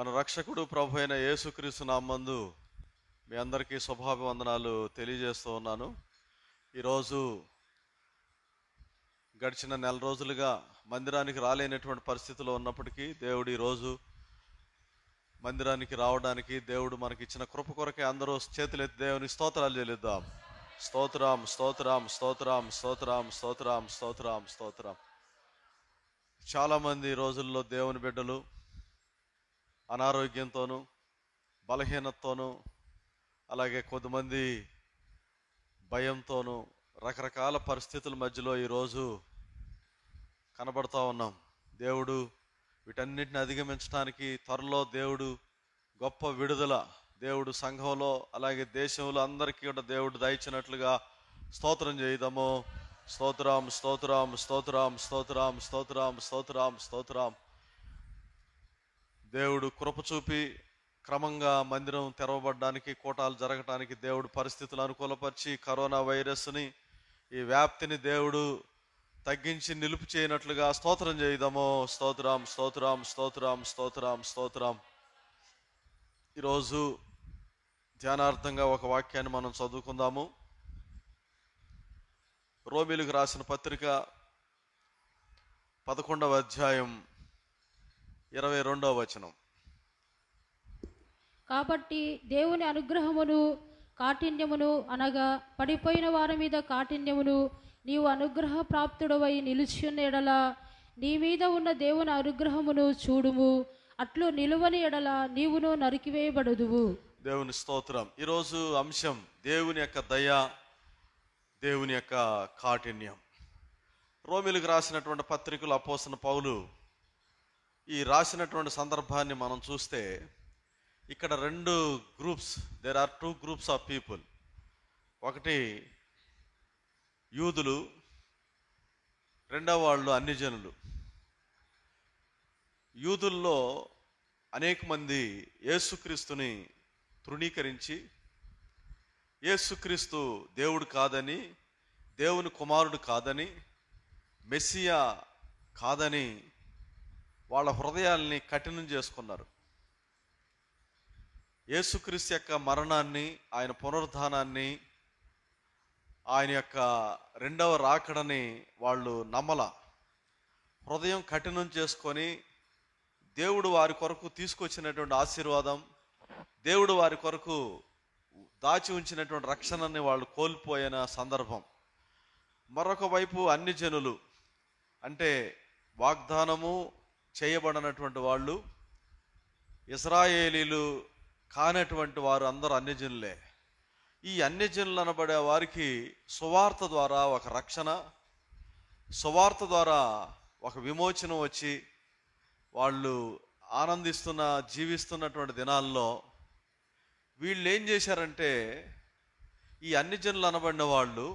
మన రక్షకుడు ప్రభు అయిన యేసుక్రీస్తు నామందు మీ అందరికీ శుభాభివందనాలు తెలియజేస్తూ ఉన్నాను ఈరోజు గడిచిన నెల రోజులుగా మందిరానికి రాలేనటువంటి పరిస్థితిలో ఉన్నప్పటికీ దేవుడు ఈరోజు మందిరానికి రావడానికి దేవుడు మనకి ఇచ్చిన కృప కొరకే అందరూ చేతులెత్తి దేవుని స్తోత్రాలు చెల్లిద్దాం స్తోత్రం స్తోత్రం స్తోత్రం స్తోత్రం స్తోత్రం స్తోత్రం స్తోత్రం చాలామంది రోజుల్లో దేవుని బిడ్డలు అనారోగ్యంతోనూ బలహీనతతోనూ అలాగే కొద్దిమంది భయంతోనూ రకరకాల పరిస్థితుల మధ్యలో ఈరోజు కనబడుతూ ఉన్నాం దేవుడు వీటన్నిటిని అధిగమించడానికి త్వరలో దేవుడు గొప్ప విడుదల దేవుడు సంఘంలో అలాగే దేశంలో అందరికీ కూడా దేవుడు దయచినట్లుగా స్తోత్రం చేయదము స్తోత్రం స్తోత్రం స్తోత్రం స్తోత్రం స్తోత్రం స్తోత్రం స్తోత్రం దేవుడు కృప చూపి క్రమంగా మందిరం తెరవబడడానికి కోటాలు జరగటానికి దేవుడు పరిస్థితులు అనుకూలపరిచి కరోనా వైరస్ని ఈ వ్యాప్తిని దేవుడు తగ్గించి నిలుపు చేయనట్లుగా స్తోత్రం చేయుదాము స్తోత్రం స్తోత్రం స్తోత్రం స్తోత్రం స్తోత్రం ఈరోజు ధ్యానార్థంగా ఒక వాక్యాన్ని మనం చదువుకుందాము రోబిలుకు రాసిన పత్రిక పదకొండవ అధ్యాయం ఇరవై రెండవ వచనం కాబట్టి దేవుని అనుగ్రహమును కాఠిన్యమును అనగా పడిపోయిన వారి మీద కాఠిన్యమును నీవు అనుగ్రహ ప్రాప్తుడవై నిలుచున్న ఎడల నీ మీద ఉన్న దేవుని అనుగ్రహమును చూడుము అట్లు నిలువని ఎడల నీవును నరికివేయబడదువు దేవుని స్తోత్రం ఈరోజు అంశం దేవుని యొక్క దయ దేవుని యొక్క కాఠిన్యం రోమిలకు రాసినటువంటి పత్రికలు అపోసిన పౌలు ఈ రాసినటువంటి సందర్భాన్ని మనం చూస్తే ఇక్కడ రెండు groups there are two groups of people ఒకటి యూదులు రెండవ వాళ్ళు అన్ని జనులు యూదుల్లో అనేక మంది యేసుక్రీస్తుని తృణీకరించి యేసుక్రీస్తు దేవుడు కాదని దేవుని కుమారుడు కాదని మెస్సియా కాదని వాళ్ళ హృదయాల్ని కఠినం చేసుకున్నారు యేసుక్రీస్తు యొక్క మరణాన్ని ఆయన పునరుద్ధానాన్ని ఆయన యొక్క రెండవ రాకడని వాళ్ళు నమ్మల హృదయం కఠినం చేసుకొని దేవుడు వారి కొరకు తీసుకొచ్చినటువంటి ఆశీర్వాదం దేవుడు వారి కొరకు దాచి ఉంచినటువంటి రక్షణని వాళ్ళు కోల్పోయిన సందర్భం మరొక వైపు అన్ని జనులు అంటే వాగ్దానము చేయబడినటువంటి వాళ్ళు ఇస్రాయేలీలు కానటువంటి వారు అందరూ అన్యజనులే ఈ అన్యజనులు అనబడే వారికి సువార్త ద్వారా ఒక రక్షణ సువార్త ద్వారా ఒక విమోచనం వచ్చి వాళ్ళు ఆనందిస్తున్న జీవిస్తున్నటువంటి దినాల్లో వీళ్ళు ఏం చేశారంటే ఈ అన్యజనులు అనబడిన వాళ్ళు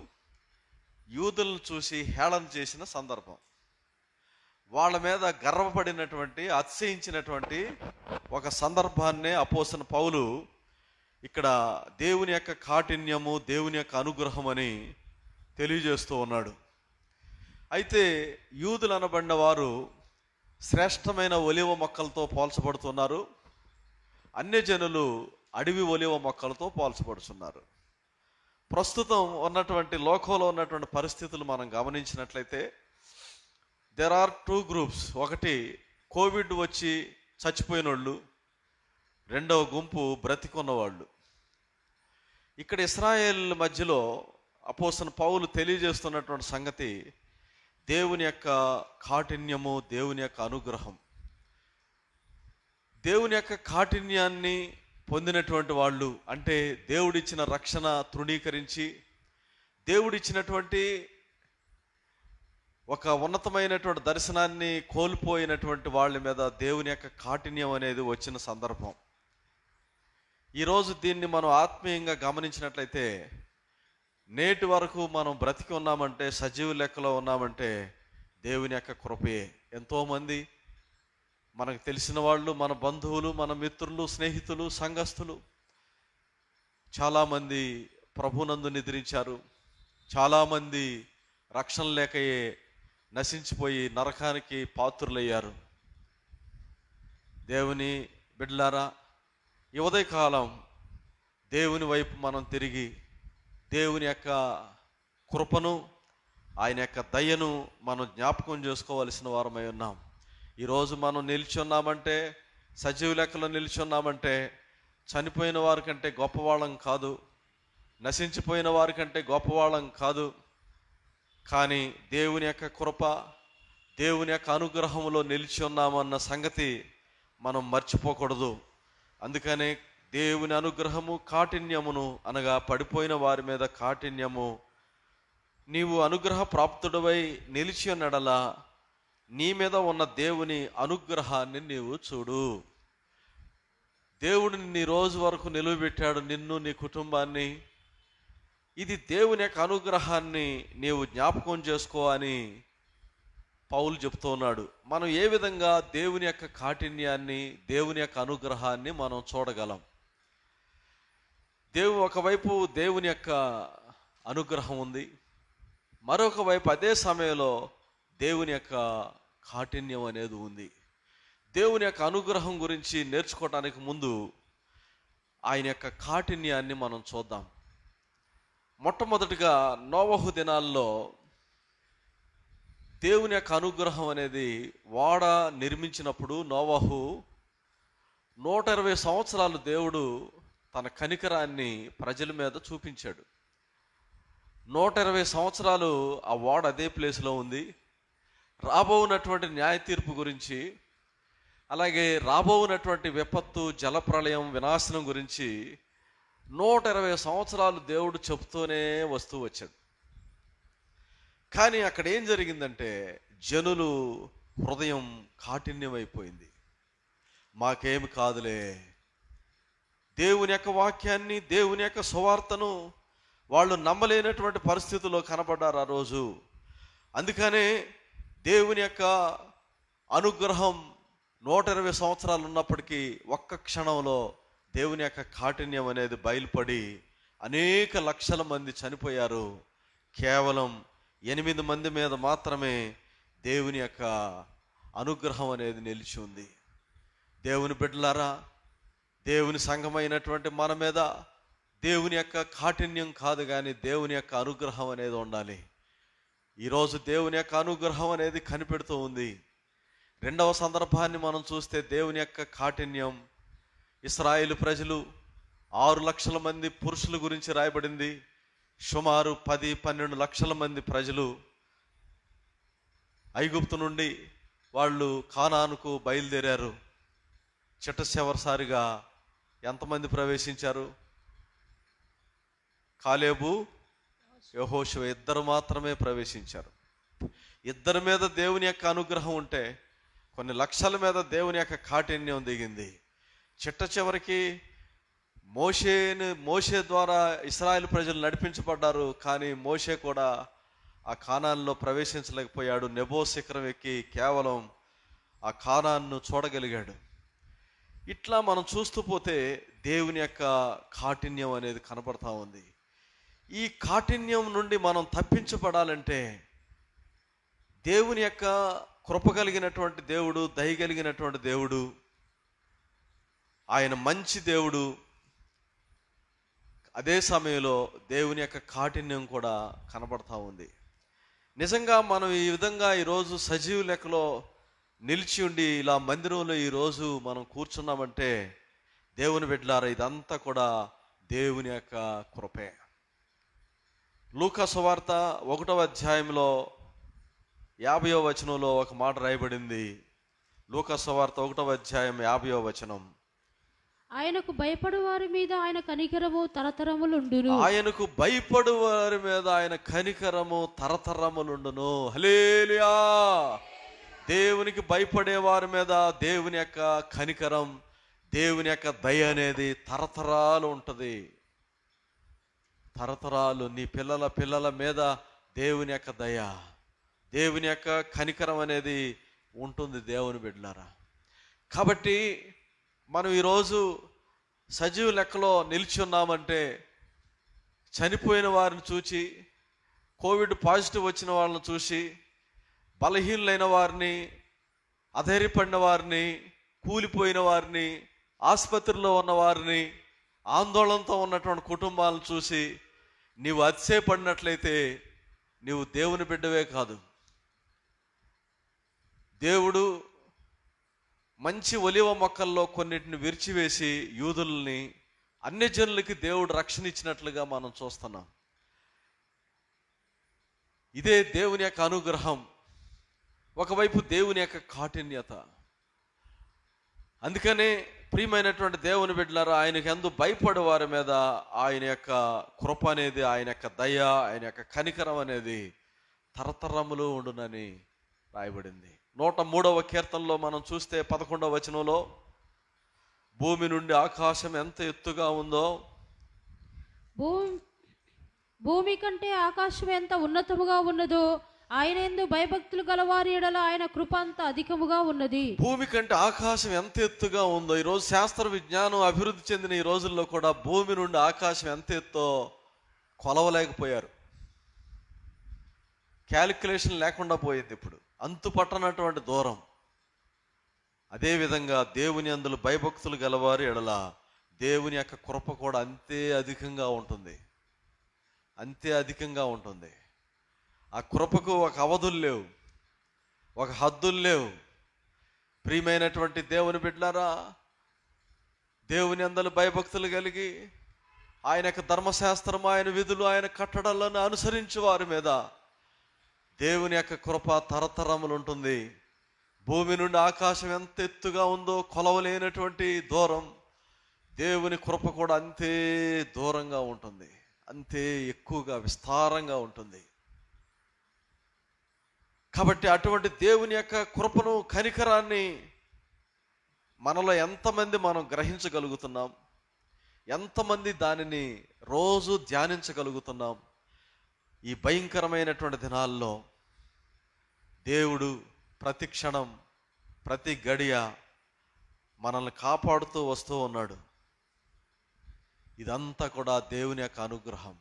యూదులను చూసి హేళన చేసిన సందర్భం వాళ్ళ మీద గర్వపడినటువంటి అతిశయించినటువంటి ఒక సందర్భాన్నే అపోసిన పౌలు ఇక్కడ దేవుని యొక్క కాఠిన్యము దేవుని యొక్క అనుగ్రహం అని తెలియజేస్తూ ఉన్నాడు అయితే యూదులు అనబడిన వారు శ్రేష్టమైన ఒలివ మొక్కలతో పోల్చబడుతున్నారు అన్యజనులు అడవి ఒలివ మొక్కలతో పోల్చబడుతున్నారు ప్రస్తుతం ఉన్నటువంటి లోకంలో ఉన్నటువంటి పరిస్థితులు మనం గమనించినట్లయితే దెర్ ఆర్ టూ గ్రూప్స్ ఒకటి కోవిడ్ వచ్చి చచ్చిపోయిన వాళ్ళు రెండవ గుంపు బ్రతికున్నవాళ్ళు ఇక్కడ ఇస్రాయేల్ మధ్యలో అపోసన పౌలు తెలియజేస్తున్నటువంటి సంగతి దేవుని యొక్క కాఠిన్యము దేవుని యొక్క అనుగ్రహం దేవుని యొక్క కాఠిన్యాన్ని పొందినటువంటి వాళ్ళు అంటే దేవుడిచ్చిన రక్షణ తృణీకరించి దేవుడిచ్చినటువంటి ఒక ఉన్నతమైనటువంటి దర్శనాన్ని కోల్పోయినటువంటి వాళ్ళ మీద దేవుని యొక్క కాఠిన్యం అనేది వచ్చిన సందర్భం ఈరోజు దీన్ని మనం ఆత్మీయంగా గమనించినట్లయితే నేటి వరకు మనం బ్రతికి ఉన్నామంటే సజీవ లెక్కలో ఉన్నామంటే దేవుని యొక్క కృపయే ఎంతోమంది మనకు తెలిసిన వాళ్ళు మన బంధువులు మన మిత్రులు స్నేహితులు సంఘస్థులు చాలామంది ప్రభునందు నిద్రించారు చాలామంది రక్షణ లేకయే నశించిపోయి నరకానికి పాత్రులయ్యారు దేవుని బిడ్లారా ఈ ఉదయకాలం దేవుని వైపు మనం తిరిగి దేవుని యొక్క కృపను ఆయన యొక్క దయను మనం జ్ఞాపకం చేసుకోవాల్సిన వారమై ఉన్నాం ఈరోజు మనం నిలిచి ఉన్నామంటే సజీవ లెక్కలో నిలిచి ఉన్నామంటే చనిపోయిన వారికంటే గొప్పవాళ్ళం కాదు నశించిపోయిన వారికంటే గొప్పవాళ్ళం కాదు కానీ దేవుని యొక్క కృప దేవుని యొక్క అనుగ్రహంలో నిలిచి ఉన్నామన్న సంగతి మనం మర్చిపోకూడదు అందుకనే దేవుని అనుగ్రహము కాఠిన్యమును అనగా పడిపోయిన వారి మీద కాఠిన్యము నీవు అనుగ్రహ ప్రాప్తుడవై నిలిచి ఉన్నడలా నీ మీద ఉన్న దేవుని అనుగ్రహాన్ని నీవు చూడు దేవుడిని నీ రోజు వరకు నిలువబెట్టాడు నిన్ను నీ కుటుంబాన్ని ఇది దేవుని యొక్క అనుగ్రహాన్ని నీవు జ్ఞాపకం చేసుకో అని పౌలు చెప్తూ ఉన్నాడు మనం ఏ విధంగా దేవుని యొక్క కాఠిన్యాన్ని దేవుని యొక్క అనుగ్రహాన్ని మనం చూడగలం దేవు ఒకవైపు దేవుని యొక్క అనుగ్రహం ఉంది మరొక వైపు అదే సమయంలో దేవుని యొక్క కాఠిన్యం అనేది ఉంది దేవుని యొక్క అనుగ్రహం గురించి నేర్చుకోవడానికి ముందు ఆయన యొక్క కాఠిన్యాన్ని మనం చూద్దాం మొట్టమొదటిగా నోవహు దినాల్లో దేవుని యొక్క అనుగ్రహం అనేది వాడ నిర్మించినప్పుడు నోవహు నూట ఇరవై సంవత్సరాలు దేవుడు తన కనికరాన్ని ప్రజల మీద చూపించాడు నూట ఇరవై సంవత్సరాలు ఆ వాడ అదే ప్లేస్లో ఉంది రాబోనటువంటి న్యాయ తీర్పు గురించి అలాగే రాబోనటువంటి విపత్తు జలప్రలయం వినాశనం గురించి నూట ఇరవై సంవత్సరాలు దేవుడు చెప్తూనే వస్తూ వచ్చాడు కానీ అక్కడ ఏం జరిగిందంటే జనులు హృదయం కాఠిన్యమైపోయింది మాకేమి కాదులే దేవుని యొక్క వాక్యాన్ని దేవుని యొక్క సువార్తను వాళ్ళు నమ్మలేనటువంటి పరిస్థితుల్లో కనపడ్డారు ఆ రోజు అందుకనే దేవుని యొక్క అనుగ్రహం నూట ఇరవై సంవత్సరాలు ఉన్నప్పటికీ ఒక్క క్షణంలో దేవుని యొక్క కాఠిన్యం అనేది బయలుపడి అనేక లక్షల మంది చనిపోయారు కేవలం ఎనిమిది మంది మీద మాత్రమే దేవుని యొక్క అనుగ్రహం అనేది నిలిచి ఉంది దేవుని బిడ్డలారా దేవుని సంఘమైనటువంటి మన మీద దేవుని యొక్క కాఠిన్యం కాదు కానీ దేవుని యొక్క అనుగ్రహం అనేది ఉండాలి ఈరోజు దేవుని యొక్క అనుగ్రహం అనేది కనిపెడుతూ ఉంది రెండవ సందర్భాన్ని మనం చూస్తే దేవుని యొక్క కాఠిన్యం ఇస్రాయేల్ ప్రజలు ఆరు లక్షల మంది పురుషుల గురించి రాయబడింది సుమారు పది పన్నెండు లక్షల మంది ప్రజలు ఐగుప్తు నుండి వాళ్ళు కానానుకు బయలుదేరారు చిట్టచివరిసారిగా ఎంతమంది ప్రవేశించారు కాలేబు యహోశివ ఇద్దరు మాత్రమే ప్రవేశించారు ఇద్దరి మీద దేవుని యొక్క అనుగ్రహం ఉంటే కొన్ని లక్షల మీద దేవుని యొక్క కాఠిన్యం దిగింది చిట్ట చివరికి మోషేను మోషే ద్వారా ఇస్రాయేల్ ప్రజలు నడిపించబడ్డారు కానీ మోషే కూడా ఆ కానాల్లో ప్రవేశించలేకపోయాడు నెబో శిఖరం ఎక్కి కేవలం ఆ కానాన్ను చూడగలిగాడు ఇట్లా మనం చూస్తూ పోతే దేవుని యొక్క కాఠిన్యం అనేది కనపడతా ఉంది ఈ కాఠిన్యం నుండి మనం తప్పించబడాలంటే దేవుని యొక్క కృప కలిగినటువంటి దేవుడు దయగలిగినటువంటి కలిగినటువంటి దేవుడు ఆయన మంచి దేవుడు అదే సమయంలో దేవుని యొక్క కాఠిన్యం కూడా కనబడతా ఉంది నిజంగా మనం ఈ విధంగా ఈరోజు సజీవ లెక్కలో నిలిచి ఉండి ఇలా మందిరంలో ఈరోజు మనం కూర్చున్నామంటే దేవుని బిడ్డలారా ఇదంతా కూడా దేవుని యొక్క కృపే లూకా సువార్త ఒకటవ అధ్యాయంలో యాభయో వచనంలో ఒక మాట రాయబడింది లూకా సువార్త ఒకటవ అధ్యాయం యాభయో వచనం ఆయనకు భయపడు వారి మీద ఆయన కనికరము తరతరములుండును ఆయనకు భయపడు వారి మీద ఆయన కనికరము తరతరములుండును హలేలియా దేవునికి భయపడే వారి మీద దేవుని యొక్క కనికరం దేవుని యొక్క దయ అనేది తరతరాలు ఉంటుంది తరతరాలు నీ పిల్లల పిల్లల మీద దేవుని యొక్క దయ దేవుని యొక్క కనికరం అనేది ఉంటుంది దేవుని బిడ్డలారా కాబట్టి మనం ఈరోజు సజీవ లెక్కలో నిలిచి ఉన్నామంటే చనిపోయిన వారిని చూచి కోవిడ్ పాజిటివ్ వచ్చిన వాళ్ళని చూసి బలహీనులైన వారిని అధైర్యపడిన వారిని కూలిపోయిన వారిని ఆసుపత్రిలో ఉన్నవారిని ఆందోళనతో ఉన్నటువంటి కుటుంబాలను చూసి నీవు అతిశయపడినట్లయితే నీవు దేవుని బిడ్డవే కాదు దేవుడు మంచి ఒలివ మొక్కల్లో కొన్నిటిని విరిచివేసి యూదుల్ని అన్ని జనులకి దేవుడు రక్షణ ఇచ్చినట్లుగా మనం చూస్తున్నాం ఇదే దేవుని యొక్క అనుగ్రహం ఒకవైపు దేవుని యొక్క కాఠిన్యత అందుకనే ప్రియమైనటువంటి దేవుని బిడ్డలారు ఆయనకి ఎందు భయపడే వారి మీద ఆయన యొక్క కృప అనేది ఆయన యొక్క దయ ఆయన యొక్క కనికరం అనేది తరతరములు ఉండునని రాయబడింది నూట మూడవ కీర్తనలో మనం చూస్తే పదకొండవ వచనంలో భూమి నుండి ఆకాశం ఎంత ఎత్తుగా ఉందో భూమి కంటే ఆకాశం ఎంత ఉన్నతముగా ఉన్నదో ఆయన ఎందు భయభక్తులు గలవారి ఎడల ఆయన కృప అంత అధికముగా ఉన్నది భూమి కంటే ఆకాశం ఎంత ఎత్తుగా ఉందో ఈరోజు శాస్త్ర విజ్ఞానం అభివృద్ధి చెందిన ఈ రోజుల్లో కూడా భూమి నుండి ఆకాశం ఎంత ఎత్తో కొలవలేకపోయారు క్యాలిక్యులేషన్ లేకుండా పోయింది ఇప్పుడు అంతుపట్టనటువంటి దూరం అదేవిధంగా దేవుని అందులో భయభక్తులు గలవారు ఎడల దేవుని యొక్క కృప కూడా అంతే అధికంగా ఉంటుంది అంతే అధికంగా ఉంటుంది ఆ కృపకు ఒక అవధులు లేవు ఒక హద్దులు లేవు ప్రియమైనటువంటి దేవుని బిడ్డారా దేవుని అందరు భయభక్తులు కలిగి ఆయన యొక్క ధర్మశాస్త్రం ఆయన విధులు ఆయన కట్టడాలను అనుసరించి వారి మీద దేవుని యొక్క కృప తరతరములు ఉంటుంది భూమి నుండి ఆకాశం ఎంత ఎత్తుగా ఉందో కొలవలేనటువంటి దూరం దేవుని కృప కూడా అంతే దూరంగా ఉంటుంది అంతే ఎక్కువగా విస్తారంగా ఉంటుంది కాబట్టి అటువంటి దేవుని యొక్క కృపను కనికరాన్ని మనలో ఎంతమంది మనం గ్రహించగలుగుతున్నాం ఎంతమంది దానిని రోజు ధ్యానించగలుగుతున్నాం ఈ భయంకరమైనటువంటి దినాల్లో దేవుడు ప్రతి క్షణం ప్రతి గడియ మనల్ని కాపాడుతూ వస్తూ ఉన్నాడు ఇదంతా కూడా దేవుని యొక్క అనుగ్రహం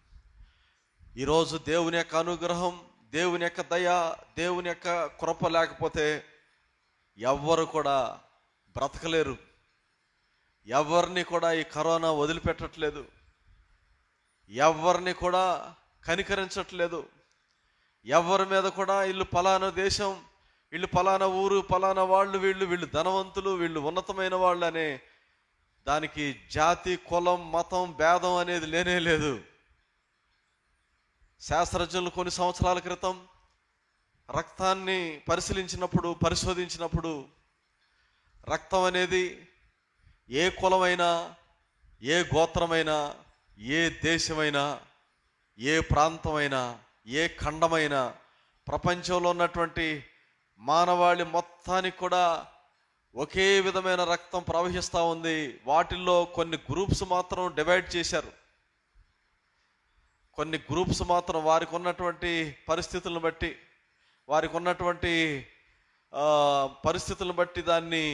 ఈరోజు దేవుని యొక్క అనుగ్రహం దేవుని యొక్క దయ దేవుని యొక్క కృప లేకపోతే ఎవ్వరు కూడా బ్రతకలేరు ఎవరిని కూడా ఈ కరోనా వదిలిపెట్టట్లేదు ఎవరిని కూడా కనికరించట్లేదు ఎవరి మీద కూడా వీళ్ళు పలానా దేశం వీళ్ళు పలానా ఊరు పలానా వాళ్ళు వీళ్ళు వీళ్ళు ధనవంతులు వీళ్ళు ఉన్నతమైన వాళ్ళు అనే దానికి జాతి కులం మతం భేదం అనేది లేనే లేదు శాస్త్రజ్ఞులు కొన్ని సంవత్సరాల క్రితం రక్తాన్ని పరిశీలించినప్పుడు పరిశోధించినప్పుడు రక్తం అనేది ఏ కులమైనా ఏ గోత్రమైనా ఏ దేశమైనా ఏ ప్రాంతమైనా ఏ ఖండమైనా ప్రపంచంలో ఉన్నటువంటి మానవాళి మొత్తానికి కూడా ఒకే విధమైన రక్తం ప్రవహిస్తూ ఉంది వాటిల్లో కొన్ని గ్రూప్స్ మాత్రం డివైడ్ చేశారు కొన్ని గ్రూప్స్ మాత్రం వారికి ఉన్నటువంటి పరిస్థితులను బట్టి వారికి ఉన్నటువంటి పరిస్థితులను బట్టి దాన్ని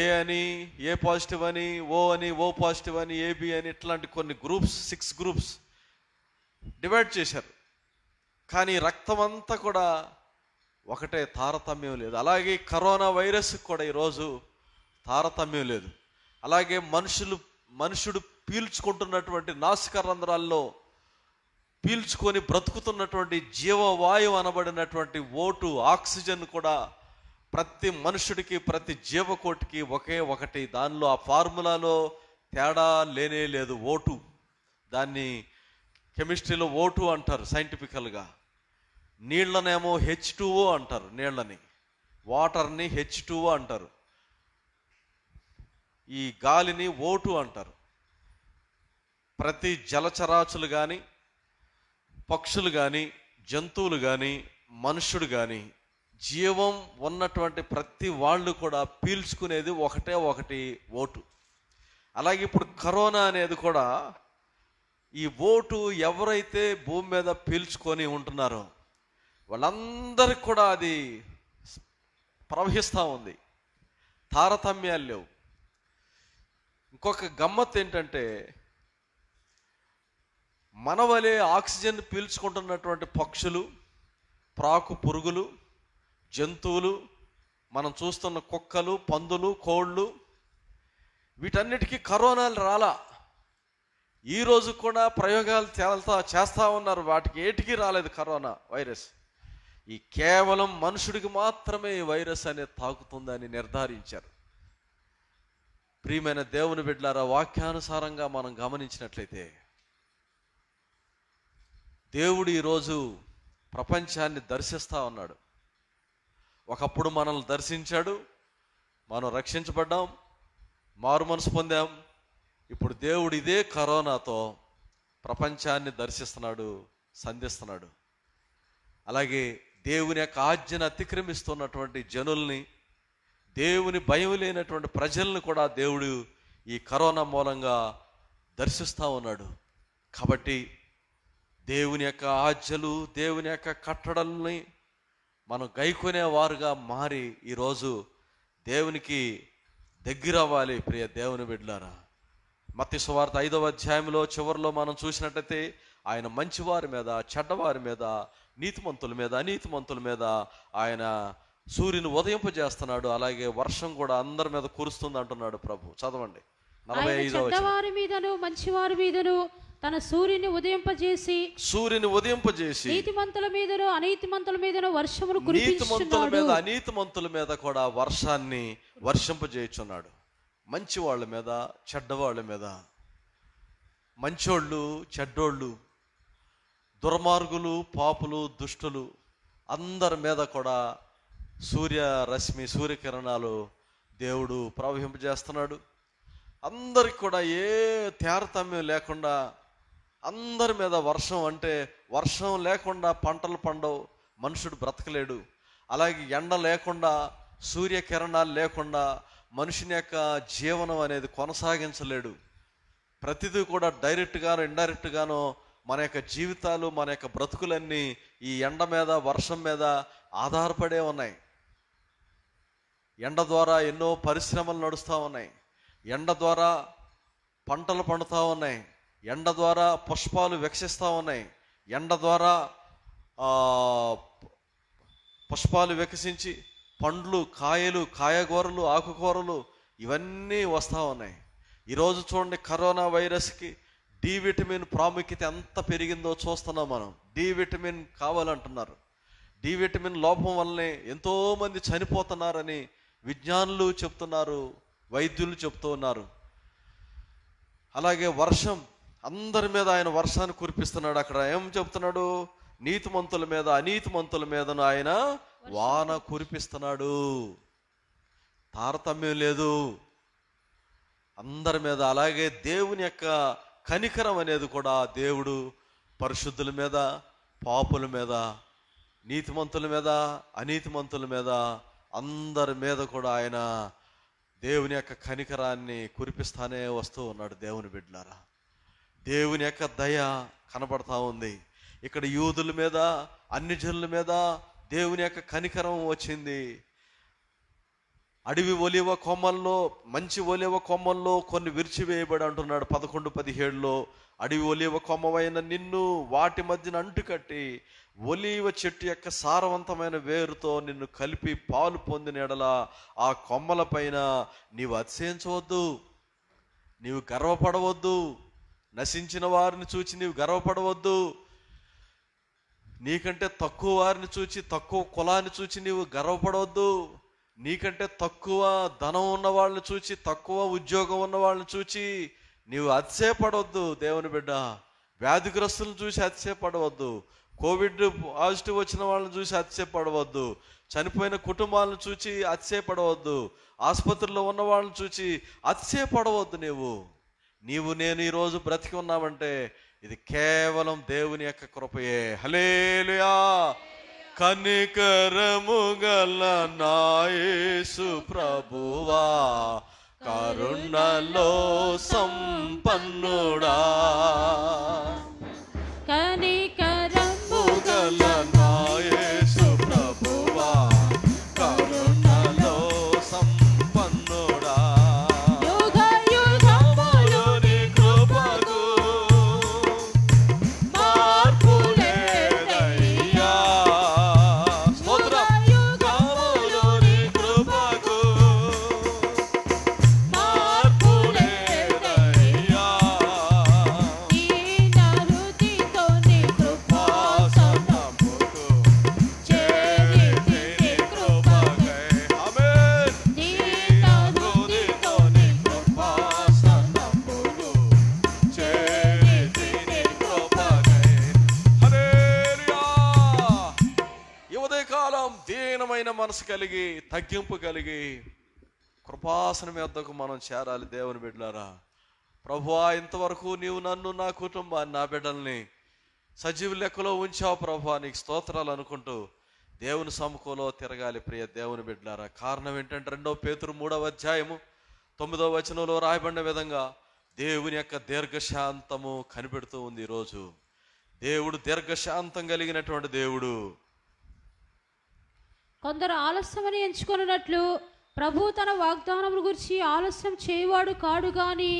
ఏ అని ఏ పాజిటివ్ అని ఓ అని ఓ పాజిటివ్ అని ఏబి అని ఇట్లాంటి కొన్ని గ్రూప్స్ సిక్స్ గ్రూప్స్ డివైడ్ చేశారు కానీ రక్తం అంతా కూడా ఒకటే తారతమ్యం లేదు అలాగే కరోనా వైరస్ కూడా ఈరోజు తారతమ్యం లేదు అలాగే మనుషులు మనుషుడు పీల్చుకుంటున్నటువంటి రంధ్రాల్లో పీల్చుకొని బ్రతుకుతున్నటువంటి జీవవాయువు అనబడినటువంటి ఓటు ఆక్సిజన్ కూడా ప్రతి మనుషుడికి ప్రతి జీవకోటికి ఒకే ఒకటి దానిలో ఆ ఫార్ములాలో తేడా లేనే లేదు ఓటు దాన్ని కెమిస్ట్రీలో ఓటు అంటారు సైంటిఫికల్గా నీళ్లనేమో హెచ్ టూఓ అంటారు నీళ్ళని వాటర్ని హెచ్ టూఓ అంటారు ఈ గాలిని ఓటు అంటారు ప్రతి జలచరాచులు కానీ పక్షులు కానీ జంతువులు కానీ మనుషుడు కానీ జీవం ఉన్నటువంటి ప్రతి వాళ్ళు కూడా పీల్చుకునేది ఒకటే ఒకటి ఓటు అలాగే ఇప్పుడు కరోనా అనేది కూడా ఈ ఓటు ఎవరైతే భూమి మీద పీల్చుకొని ఉంటున్నారో వాళ్ళందరికీ కూడా అది ప్రవహిస్తూ ఉంది తారతమ్యాలు లేవు ఇంకొక గమ్మత్ ఏంటంటే మన వలె ఆక్సిజన్ పీల్చుకుంటున్నటువంటి పక్షులు ప్రాకు పురుగులు జంతువులు మనం చూస్తున్న కుక్కలు పందులు కోళ్ళు వీటన్నిటికీ కరోనాలు రాలా ఈ రోజు కూడా ప్రయోగాలు తేలతా చేస్తూ ఉన్నారు వాటికి ఏటికి రాలేదు కరోనా వైరస్ ఈ కేవలం మనుషుడికి మాత్రమే ఈ వైరస్ అనేది తాకుతుందని నిర్ధారించారు ప్రియమైన దేవుని బిడ్డలారా వాక్యానుసారంగా మనం గమనించినట్లయితే దేవుడు ఈరోజు ప్రపంచాన్ని దర్శిస్తూ ఉన్నాడు ఒకప్పుడు మనల్ని దర్శించాడు మనం రక్షించబడ్డాం మారు మనసు పొందాం ఇప్పుడు దేవుడు ఇదే కరోనాతో ప్రపంచాన్ని దర్శిస్తున్నాడు సంధిస్తున్నాడు అలాగే దేవుని యొక్క ఆజ్ఞను అతిక్రమిస్తున్నటువంటి జనుల్ని దేవుని భయం లేనటువంటి ప్రజలను కూడా దేవుడు ఈ కరోనా మూలంగా దర్శిస్తూ ఉన్నాడు కాబట్టి దేవుని యొక్క ఆజ్ఞలు దేవుని యొక్క కట్టడల్ని మనం గైకొనేవారుగా మారి ఈరోజు దేవునికి దగ్గర అవ్వాలి ప్రియ దేవుని బిడ్డారా మత్తి సువార్త ఐదవ అధ్యాయంలో చివరిలో మనం చూసినట్టయితే ఆయన మంచివారి మీద చెడ్డవారి మీద నీతిమంతుల మీద అనీతిమంతుల మీద ఆయన సూర్యుని ఉదయింపజేస్తున్నాడు అలాగే వర్షం కూడా అందరి మీద కురుస్తుంది అంటున్నాడు ప్రభు చదవండి నలభై చెడ్డవారి మీదను మంచివారి మీదను తన సూర్యుని ఉదయింపజేసి సూర్యుని ఉదయింపజేసి నీతిమంతుల మీదను అనీతిమంతుల మీదను వర్షమును కురిపించుచున్నాడు నీతిమంతుల మీద అనీతిమంతుల మీద కూడా వర్షాన్ని వర్షింపజేయుచున్నాడు మంచి వాళ్ళ మీద చెడ్డవాళ్ళ మీద మంచోళ్ళు చెడ్డోళ్ళు దుర్మార్గులు పాపులు దుష్టులు అందరి మీద కూడా సూర్యరశ్మి సూర్యకిరణాలు దేవుడు ప్రవహింపజేస్తున్నాడు అందరికి కూడా ఏ తారతమ్యం లేకుండా అందరి మీద వర్షం అంటే వర్షం లేకుండా పంటలు పండవు మనుషుడు బ్రతకలేడు అలాగే ఎండ లేకుండా సూర్యకిరణాలు లేకుండా మనుషుని యొక్క జీవనం అనేది కొనసాగించలేడు ప్రతిదీ కూడా డైరెక్ట్గాను ఇండైరెక్ట్గాను మన యొక్క జీవితాలు మన యొక్క బ్రతుకులన్నీ ఈ ఎండ మీద వర్షం మీద ఆధారపడే ఉన్నాయి ఎండ ద్వారా ఎన్నో పరిశ్రమలు నడుస్తూ ఉన్నాయి ఎండ ద్వారా పంటలు పండుతూ ఉన్నాయి ఎండ ద్వారా పుష్పాలు వికసిస్తూ ఉన్నాయి ఎండ ద్వారా పుష్పాలు వికసించి పండ్లు కాయలు కాయగూరలు ఆకుకూరలు ఇవన్నీ వస్తూ ఉన్నాయి ఈరోజు చూడండి కరోనా వైరస్కి డి విటమిన్ ప్రాముఖ్యత ఎంత పెరిగిందో చూస్తున్నాం మనం డి విటమిన్ కావాలంటున్నారు డి విటమిన్ లోపం వల్లనే ఎంతోమంది చనిపోతున్నారని విజ్ఞానులు చెప్తున్నారు వైద్యులు చెప్తూ ఉన్నారు అలాగే వర్షం అందరి మీద ఆయన వర్షాన్ని కురిపిస్తున్నాడు అక్కడ ఏం చెప్తున్నాడు మంతుల మీద అనీతి మంతుల మీదను ఆయన వాన కురిపిస్తున్నాడు తారతమ్యం లేదు అందరి మీద అలాగే దేవుని యొక్క కనికరం అనేది కూడా దేవుడు పరిశుద్ధుల మీద పాపుల మీద నీతిమంతుల మీద అనీతిమంతుల మీద అందరి మీద కూడా ఆయన దేవుని యొక్క కనికరాన్ని కురిపిస్తానే వస్తూ ఉన్నాడు దేవుని బిడ్డలారా దేవుని యొక్క దయ కనపడతా ఉంది ఇక్కడ యూదుల మీద అన్ని జనుల మీద దేవుని యొక్క కనికరం వచ్చింది అడవి ఒలివ కొమ్మల్లో మంచి ఒలివ కొమ్మల్లో కొన్ని విరిచివేయబడి అంటున్నాడు పదకొండు పదిహేడులో అడవి ఒలివ కొమ్మవైన నిన్ను వాటి మధ్యన అంటుకట్టి ఒలివ చెట్టు యొక్క సారవంతమైన వేరుతో నిన్ను కలిపి పాలు పొందిన ఎడల ఆ కొమ్మల పైన నీవు అతిశయించవద్దు నీవు గర్వపడవద్దు నశించిన వారిని చూచి నీవు గర్వపడవద్దు నీకంటే తక్కువ వారిని చూచి తక్కువ కులాన్ని చూచి నీవు గర్వపడవద్దు నీకంటే తక్కువ ధనం ఉన్న వాళ్ళని చూచి తక్కువ ఉద్యోగం ఉన్న వాళ్ళని చూచి నీవు అతిశయపడవద్దు దేవుని బిడ్డ వ్యాధిగ్రస్తులను చూసి అతిశయపడవద్దు కోవిడ్ పాజిటివ్ వచ్చిన వాళ్ళని చూసి అతిశయపడవద్దు చనిపోయిన కుటుంబాలను చూచి అతిశయపడవద్దు ఆసుపత్రిలో ఉన్న వాళ్ళని చూచి అతిశయపడవద్దు నీవు నీవు నేను ఈరోజు బ్రతికి ఉన్నామంటే ఇది కేవలం దేవుని యొక్క కృపయే హలేలుయా కనికరము గల నాయసు ప్రభువా కరుణలో సంపన్నుడా కని కలిగి తగ్గింపు కలిగి కృపాసనం వద్దకు మనం చేరాలి దేవుని బిడ్డలారా ప్రభువా ఇంతవరకు నీవు నన్ను నా కుటుంబాన్ని నా బిడ్డల్ని సజీవ లెక్కలో ఉంచావు ప్రభువా నీకు స్తోత్రాలు అనుకుంటూ దేవుని సమకూలో తిరగాలి ప్రియ దేవుని బిడ్డలారా కారణం ఏంటంటే రెండో పేతురు మూడవ అధ్యాయము తొమ్మిదో వచనంలో రాయబడిన విధంగా దేవుని యొక్క దీర్ఘశాంతము కనిపెడుతూ ఉంది ఈరోజు దేవుడు దీర్ఘశాంతం కలిగినటువంటి దేవుడు కొందరు ఆలస్యమని ఎంచుకున్నట్లు ప్రభు తన వాగ్దానం గురించి ఆలస్యం చేయవాడు కాడు గాని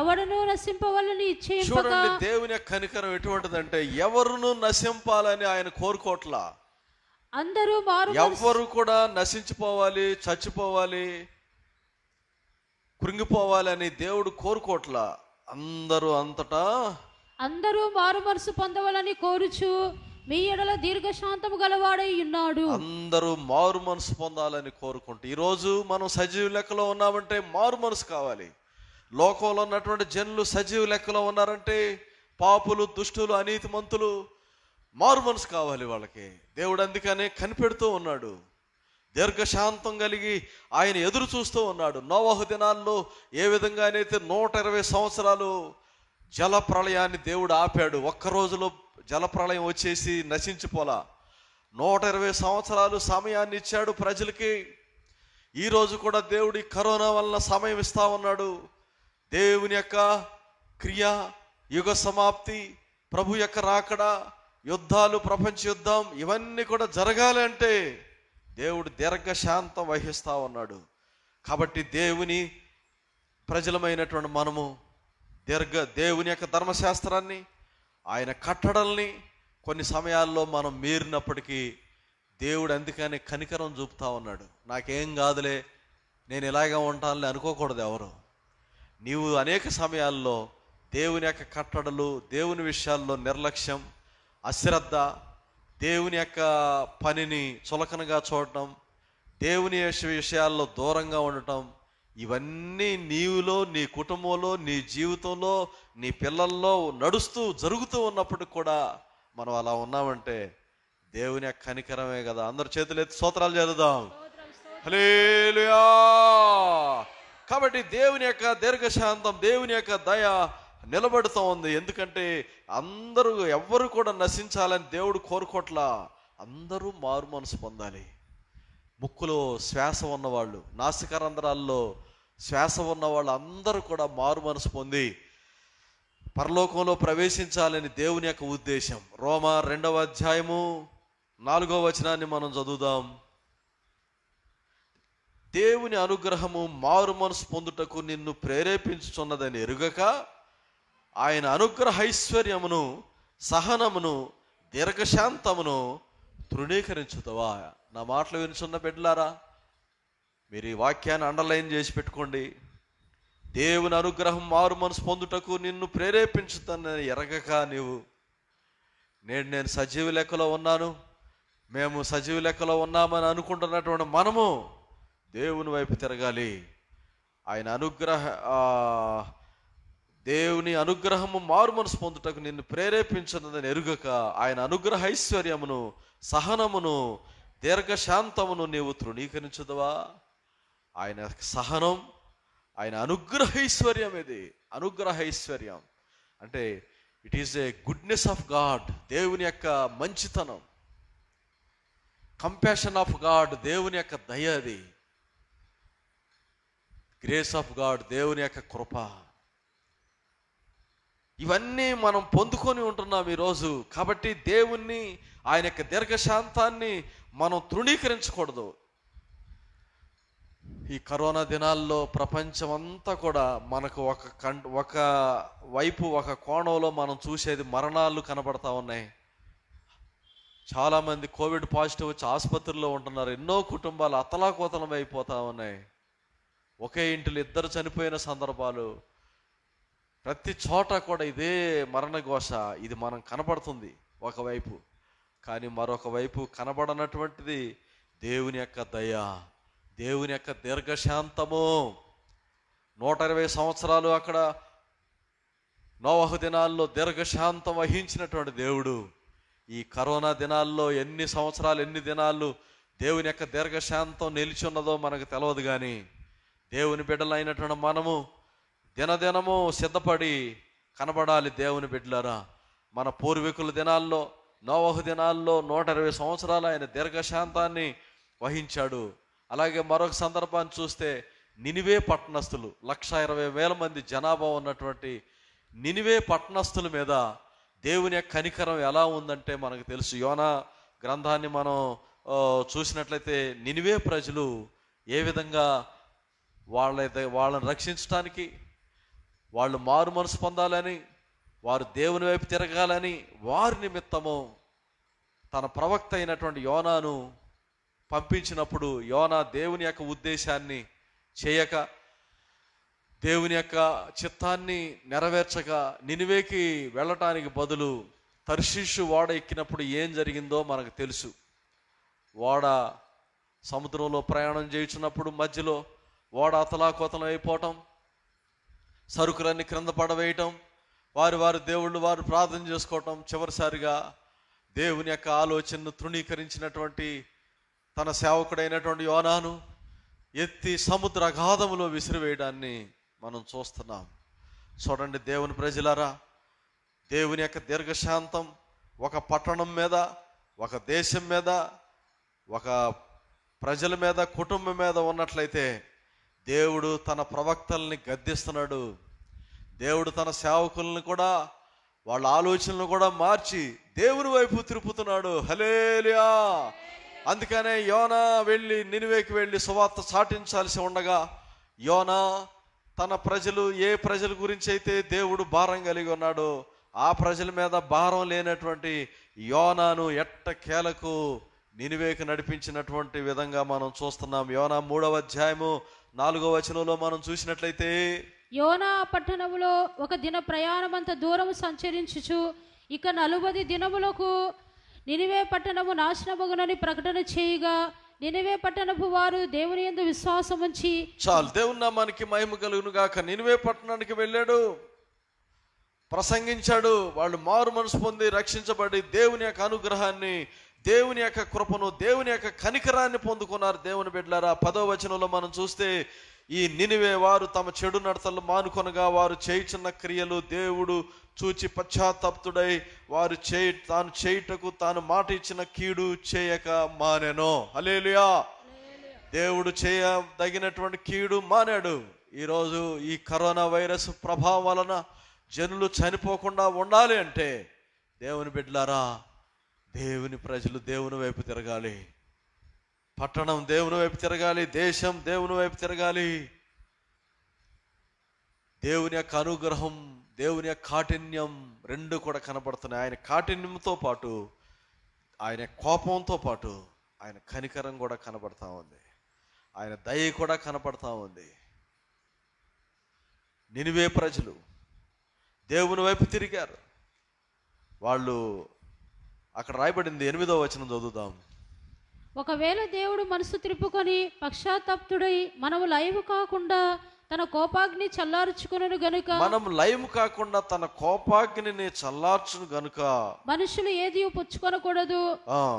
ఎవడను నశింపవాలని చూడండి దేవుని కనికరం ఎటువంటిదంటే ఎవరును నశింపాలని ఆయన కోరుకోట్లా అందరూ మారు ఎవరు కూడా నశించిపోవాలి చచ్చిపోవాలి కృంగిపోవాలని దేవుడు కోరుకోట్లా అందరూ అంతటా అందరూ మారు మనసు పొందవాలని కోరుచు మీ ఎడల శాంతము గలవాడై ఉన్నాడు అందరూ మారు మనసు పొందాలని కోరుకుంటూ ఈరోజు మనం సజీవ లెక్కలో ఉన్నామంటే మారు మనసు కావాలి లోకంలో ఉన్నటువంటి జనులు సజీవ లెక్కలో ఉన్నారంటే పాపులు దుష్టులు అనీతి మంతులు మారు మనసు కావాలి వాళ్ళకి దేవుడు అందుకనే కనిపెడుతూ ఉన్నాడు దీర్ఘశాంతం కలిగి ఆయన ఎదురు చూస్తూ ఉన్నాడు నోవాహు దినాల్లో ఏ విధంగా అయితే నూట ఇరవై సంవత్సరాలు జల ప్రళయాన్ని దేవుడు ఆపాడు ఒక్క రోజులో జలప్రళయం వచ్చేసి నశించిపోలా నూట ఇరవై సంవత్సరాలు సమయాన్ని ఇచ్చాడు ప్రజలకి ఈరోజు కూడా దేవుడి కరోనా వలన సమయం ఇస్తా ఉన్నాడు దేవుని యొక్క క్రియ యుగ సమాప్తి ప్రభు యొక్క రాకడ యుద్ధాలు ప్రపంచ యుద్ధం ఇవన్నీ కూడా జరగాలి అంటే దేవుడు శాంతం వహిస్తూ ఉన్నాడు కాబట్టి దేవుని ప్రజలమైనటువంటి మనము దీర్ఘ దేవుని యొక్క ధర్మశాస్త్రాన్ని ఆయన కట్టడల్ని కొన్ని సమయాల్లో మనం మీరినప్పటికీ దేవుడు అందుకని కనికరం చూపుతా ఉన్నాడు నాకేం కాదులే నేను ఇలాగే ఉంటానని అనుకోకూడదు ఎవరు నీవు అనేక సమయాల్లో దేవుని యొక్క కట్టడలు దేవుని విషయాల్లో నిర్లక్ష్యం అశ్రద్ధ దేవుని యొక్క పనిని చులకనగా చూడటం దేవుని విషయాల్లో దూరంగా ఉండటం ఇవన్నీ నీవులో నీ కుటుంబంలో నీ జీవితంలో నీ పిల్లల్లో నడుస్తూ జరుగుతూ ఉన్నప్పుడు కూడా మనం అలా ఉన్నామంటే దేవుని యొక్క కనికరమే కదా అందరు చేతులు ఎత్తి సోత్రాలు చదువుదాం కాబట్టి దేవుని యొక్క దీర్ఘశాంతం దేవుని యొక్క దయ నిలబడుతూ ఉంది ఎందుకంటే అందరూ ఎవ్వరు కూడా నశించాలని దేవుడు కోరుకోట్లా అందరూ మారు మనసు పొందాలి ముక్కులో శ్వాస ఉన్నవాళ్ళు నాసికారంధ్రాల్లో శ్వాస ఉన్న వాళ్ళు అందరూ కూడా మారు మనసు పొంది పరలోకంలో ప్రవేశించాలని దేవుని యొక్క ఉద్దేశం రోమ రెండవ అధ్యాయము నాలుగో వచనాన్ని మనం చదువుదాం దేవుని అనుగ్రహము మారు మనసు పొందుటకు నిన్ను ప్రేరేపించుచున్నదని ఎరుగక ఆయన అనుగ్రహ ఐశ్వర్యమును సహనమును దీర్ఘశాంతమును తృణీకరించుతవా నా మాటలు వినుచున్న బిడ్డలారా మీరు ఈ వాక్యాన్ని అండర్లైన్ చేసి పెట్టుకోండి దేవుని అనుగ్రహం మారు మనసు పొందుటకు నిన్ను నేను ఎరగక నీవు నేను నేను సజీవ లెక్కలో ఉన్నాను మేము సజీవ లెక్కలో ఉన్నామని అనుకుంటున్నటువంటి మనము దేవుని వైపు తిరగాలి ఆయన అనుగ్రహ దేవుని అనుగ్రహము మారు మనసు పొందుటకు నిన్ను ప్రేరేపించినదని ఎరుగక ఆయన అనుగ్రహ ఐశ్వర్యమును సహనమును దీర్ఘశాంతమును నీవు తృణీకరించదువా ఆయన సహనం ఆయన అనుగ్రహైశ్వర్యం ఇది అనుగ్రహైశ్వర్యం అంటే it is a goodness of God దేవుని యొక్క మంచితనం కంపాషన్ ఆఫ్ గాడ్ దేవుని యొక్క దయ అది గ్రేస్ ఆఫ్ గాడ్ దేవుని యొక్క కృప ఇవన్నీ మనం పొందుకొని ఉంటున్నాం ఈరోజు కాబట్టి దేవుణ్ణి ఆయన యొక్క దీర్ఘశాంతాన్ని మనం తృణీకరించకూడదు ఈ కరోనా దినాల్లో ప్రపంచమంతా కూడా మనకు ఒక కం ఒక వైపు ఒక కోణంలో మనం చూసేది మరణాలు కనబడతా ఉన్నాయి చాలామంది కోవిడ్ పాజిటివ్ వచ్చి ఆసుపత్రిలో ఉంటున్నారు ఎన్నో కుటుంబాలు అతలాకుతలం అయిపోతూ ఉన్నాయి ఒకే ఇంటిలో ఇద్దరు చనిపోయిన సందర్భాలు ప్రతి చోట కూడా ఇదే మరణ ఘోష ఇది మనం కనబడుతుంది ఒకవైపు కానీ మరొక వైపు కనబడనటువంటిది దేవుని యొక్క దయ దేవుని యొక్క దీర్ఘశాంతము నూట ఇరవై సంవత్సరాలు అక్కడ నోవహు దినాల్లో దీర్ఘశాంతం వహించినటువంటి దేవుడు ఈ కరోనా దినాల్లో ఎన్ని సంవత్సరాలు ఎన్ని దినాలు దేవుని యొక్క దీర్ఘశాంతం నిలిచి ఉన్నదో మనకు తెలియదు కానీ దేవుని బిడ్డలైనటువంటి మనము దినదినము సిద్ధపడి కనబడాలి దేవుని బిడ్డలారా మన పూర్వీకుల దినాల్లో నోవహు దినాల్లో నూట ఇరవై సంవత్సరాలు ఆయన దీర్ఘశాంతాన్ని వహించాడు అలాగే మరొక సందర్భాన్ని చూస్తే నినివే పట్టణస్థులు లక్ష ఇరవై వేల మంది జనాభా ఉన్నటువంటి నినివే పట్టణస్థుల మీద దేవుని కనికరం ఎలా ఉందంటే మనకు తెలుసు యోన గ్రంథాన్ని మనం చూసినట్లయితే నినివే ప్రజలు ఏ విధంగా వాళ్ళైతే వాళ్ళని రక్షించడానికి వాళ్ళు మారు మనసు పొందాలని వారు దేవుని వైపు తిరగాలని వారి నిమిత్తము తన ప్రవక్త అయినటువంటి యోనాను పంపించినప్పుడు యోనా దేవుని యొక్క ఉద్దేశాన్ని చేయక దేవుని యొక్క చిత్తాన్ని నెరవేర్చక నినివేకి వెళ్ళటానికి బదులు తర్షిషు ఓడ ఎక్కినప్పుడు ఏం జరిగిందో మనకు తెలుసు ఓడ సముద్రంలో ప్రయాణం చేయించినప్పుడు మధ్యలో ఓడ అతలాకుతలం అయిపోవటం సరుకులన్నీ క్రింద పడవేయటం వారు వారు దేవుళ్ళు వారు ప్రార్థన చేసుకోవటం చివరిసారిగా దేవుని యొక్క ఆలోచనను తృణీకరించినటువంటి తన సేవకుడైనటువంటి యోనాను ఎత్తి సముద్ర అఘాధములో విసిరివేయడాన్ని మనం చూస్తున్నాం చూడండి దేవుని ప్రజలారా దేవుని యొక్క దీర్ఘశాంతం ఒక పట్టణం మీద ఒక దేశం మీద ఒక ప్రజల మీద కుటుంబం మీద ఉన్నట్లయితే దేవుడు తన ప్రవక్తల్ని గద్దిస్తున్నాడు దేవుడు తన సేవకులను కూడా వాళ్ళ ఆలోచనలు కూడా మార్చి దేవుని వైపు తిరుపుతున్నాడు హలేలియా అందుకనే యోనా వెళ్ళి నినివేకి వెళ్ళి సువార్త చాటించాల్సి ఉండగా యోనా తన ప్రజలు ఏ ప్రజల గురించి అయితే దేవుడు భారం కలిగి ఉన్నాడు ఆ ప్రజల మీద భారం లేనటువంటి యోనాను ఎట్ట కేలకు నినివేకు నడిపించినటువంటి విధంగా మనం చూస్తున్నాం యోనా మూడవ అధ్యాయము నాలుగవ వచనంలో మనం చూసినట్లయితే యోనా పట్టణములో ఒక దిన ప్రయాణమంత దూరం సంచరించుచు ఇక నలుబది దినములకు నినివే పట్టణము నాశనమగునని ప్రకటన చేయగా నినివే పట్టణపు వారు దేవుని ఎందు విశ్వాసం ఉంచి చాలు దేవుని మనకి మహిమ కలుగును గాక నినివే పట్టణానికి వెళ్ళాడు ప్రసంగించాడు వాళ్ళు మారు మనసు పొంది రక్షించబడి దేవుని యొక్క అనుగ్రహాన్ని దేవుని యొక్క కృపను దేవుని యొక్క కనికరాన్ని పొందుకున్నారు దేవుని బిడ్డలారా పదో వచనంలో మనం చూస్తే ఈ నినివే వారు తమ చెడు నడతలు మానుకొనగా వారు చేయుచున్న క్రియలు దేవుడు చూచి పశ్చాత్తప్తుడై వారు చేయ తాను చేయుటకు తాను మాట ఇచ్చిన కీడు చేయక మానేను అలేలుయా దేవుడు చేయదగినటువంటి కీడు మానాడు ఈరోజు ఈ కరోనా వైరస్ ప్రభావం వలన జనులు చనిపోకుండా ఉండాలి అంటే దేవుని బిడ్డలారా దేవుని ప్రజలు దేవుని వైపు తిరగాలి పట్టణం దేవుని వైపు తిరగాలి దేశం దేవుని వైపు తిరగాలి దేవుని యొక్క అనుగ్రహం దేవుని యొక్క కాఠిన్యం రెండు కూడా కనబడుతున్నాయి ఆయన కాఠిన్యంతో పాటు ఆయన కోపంతో పాటు ఆయన కనికరం కూడా కనబడతా ఉంది ఆయన దయ కూడా కనపడతా ఉంది నినివే ప్రజలు దేవుని వైపు తిరిగారు వాళ్ళు అక్కడ రాయబడింది ఎనిమిదో వచనం చదువుదాం ఒకవేళ దేవుడు మనసు తిరుపుకొని పక్షాతప్తుడై మనము లైవ్ కాకుండా తన కోపాగ్ని చల్లార్చుకును గనుక మనం లైవ్ కాకుండా తన కోపాగ్ని చల్లార్చును గనుక మనుషులు ఏది పుచ్చుకొనకూడదు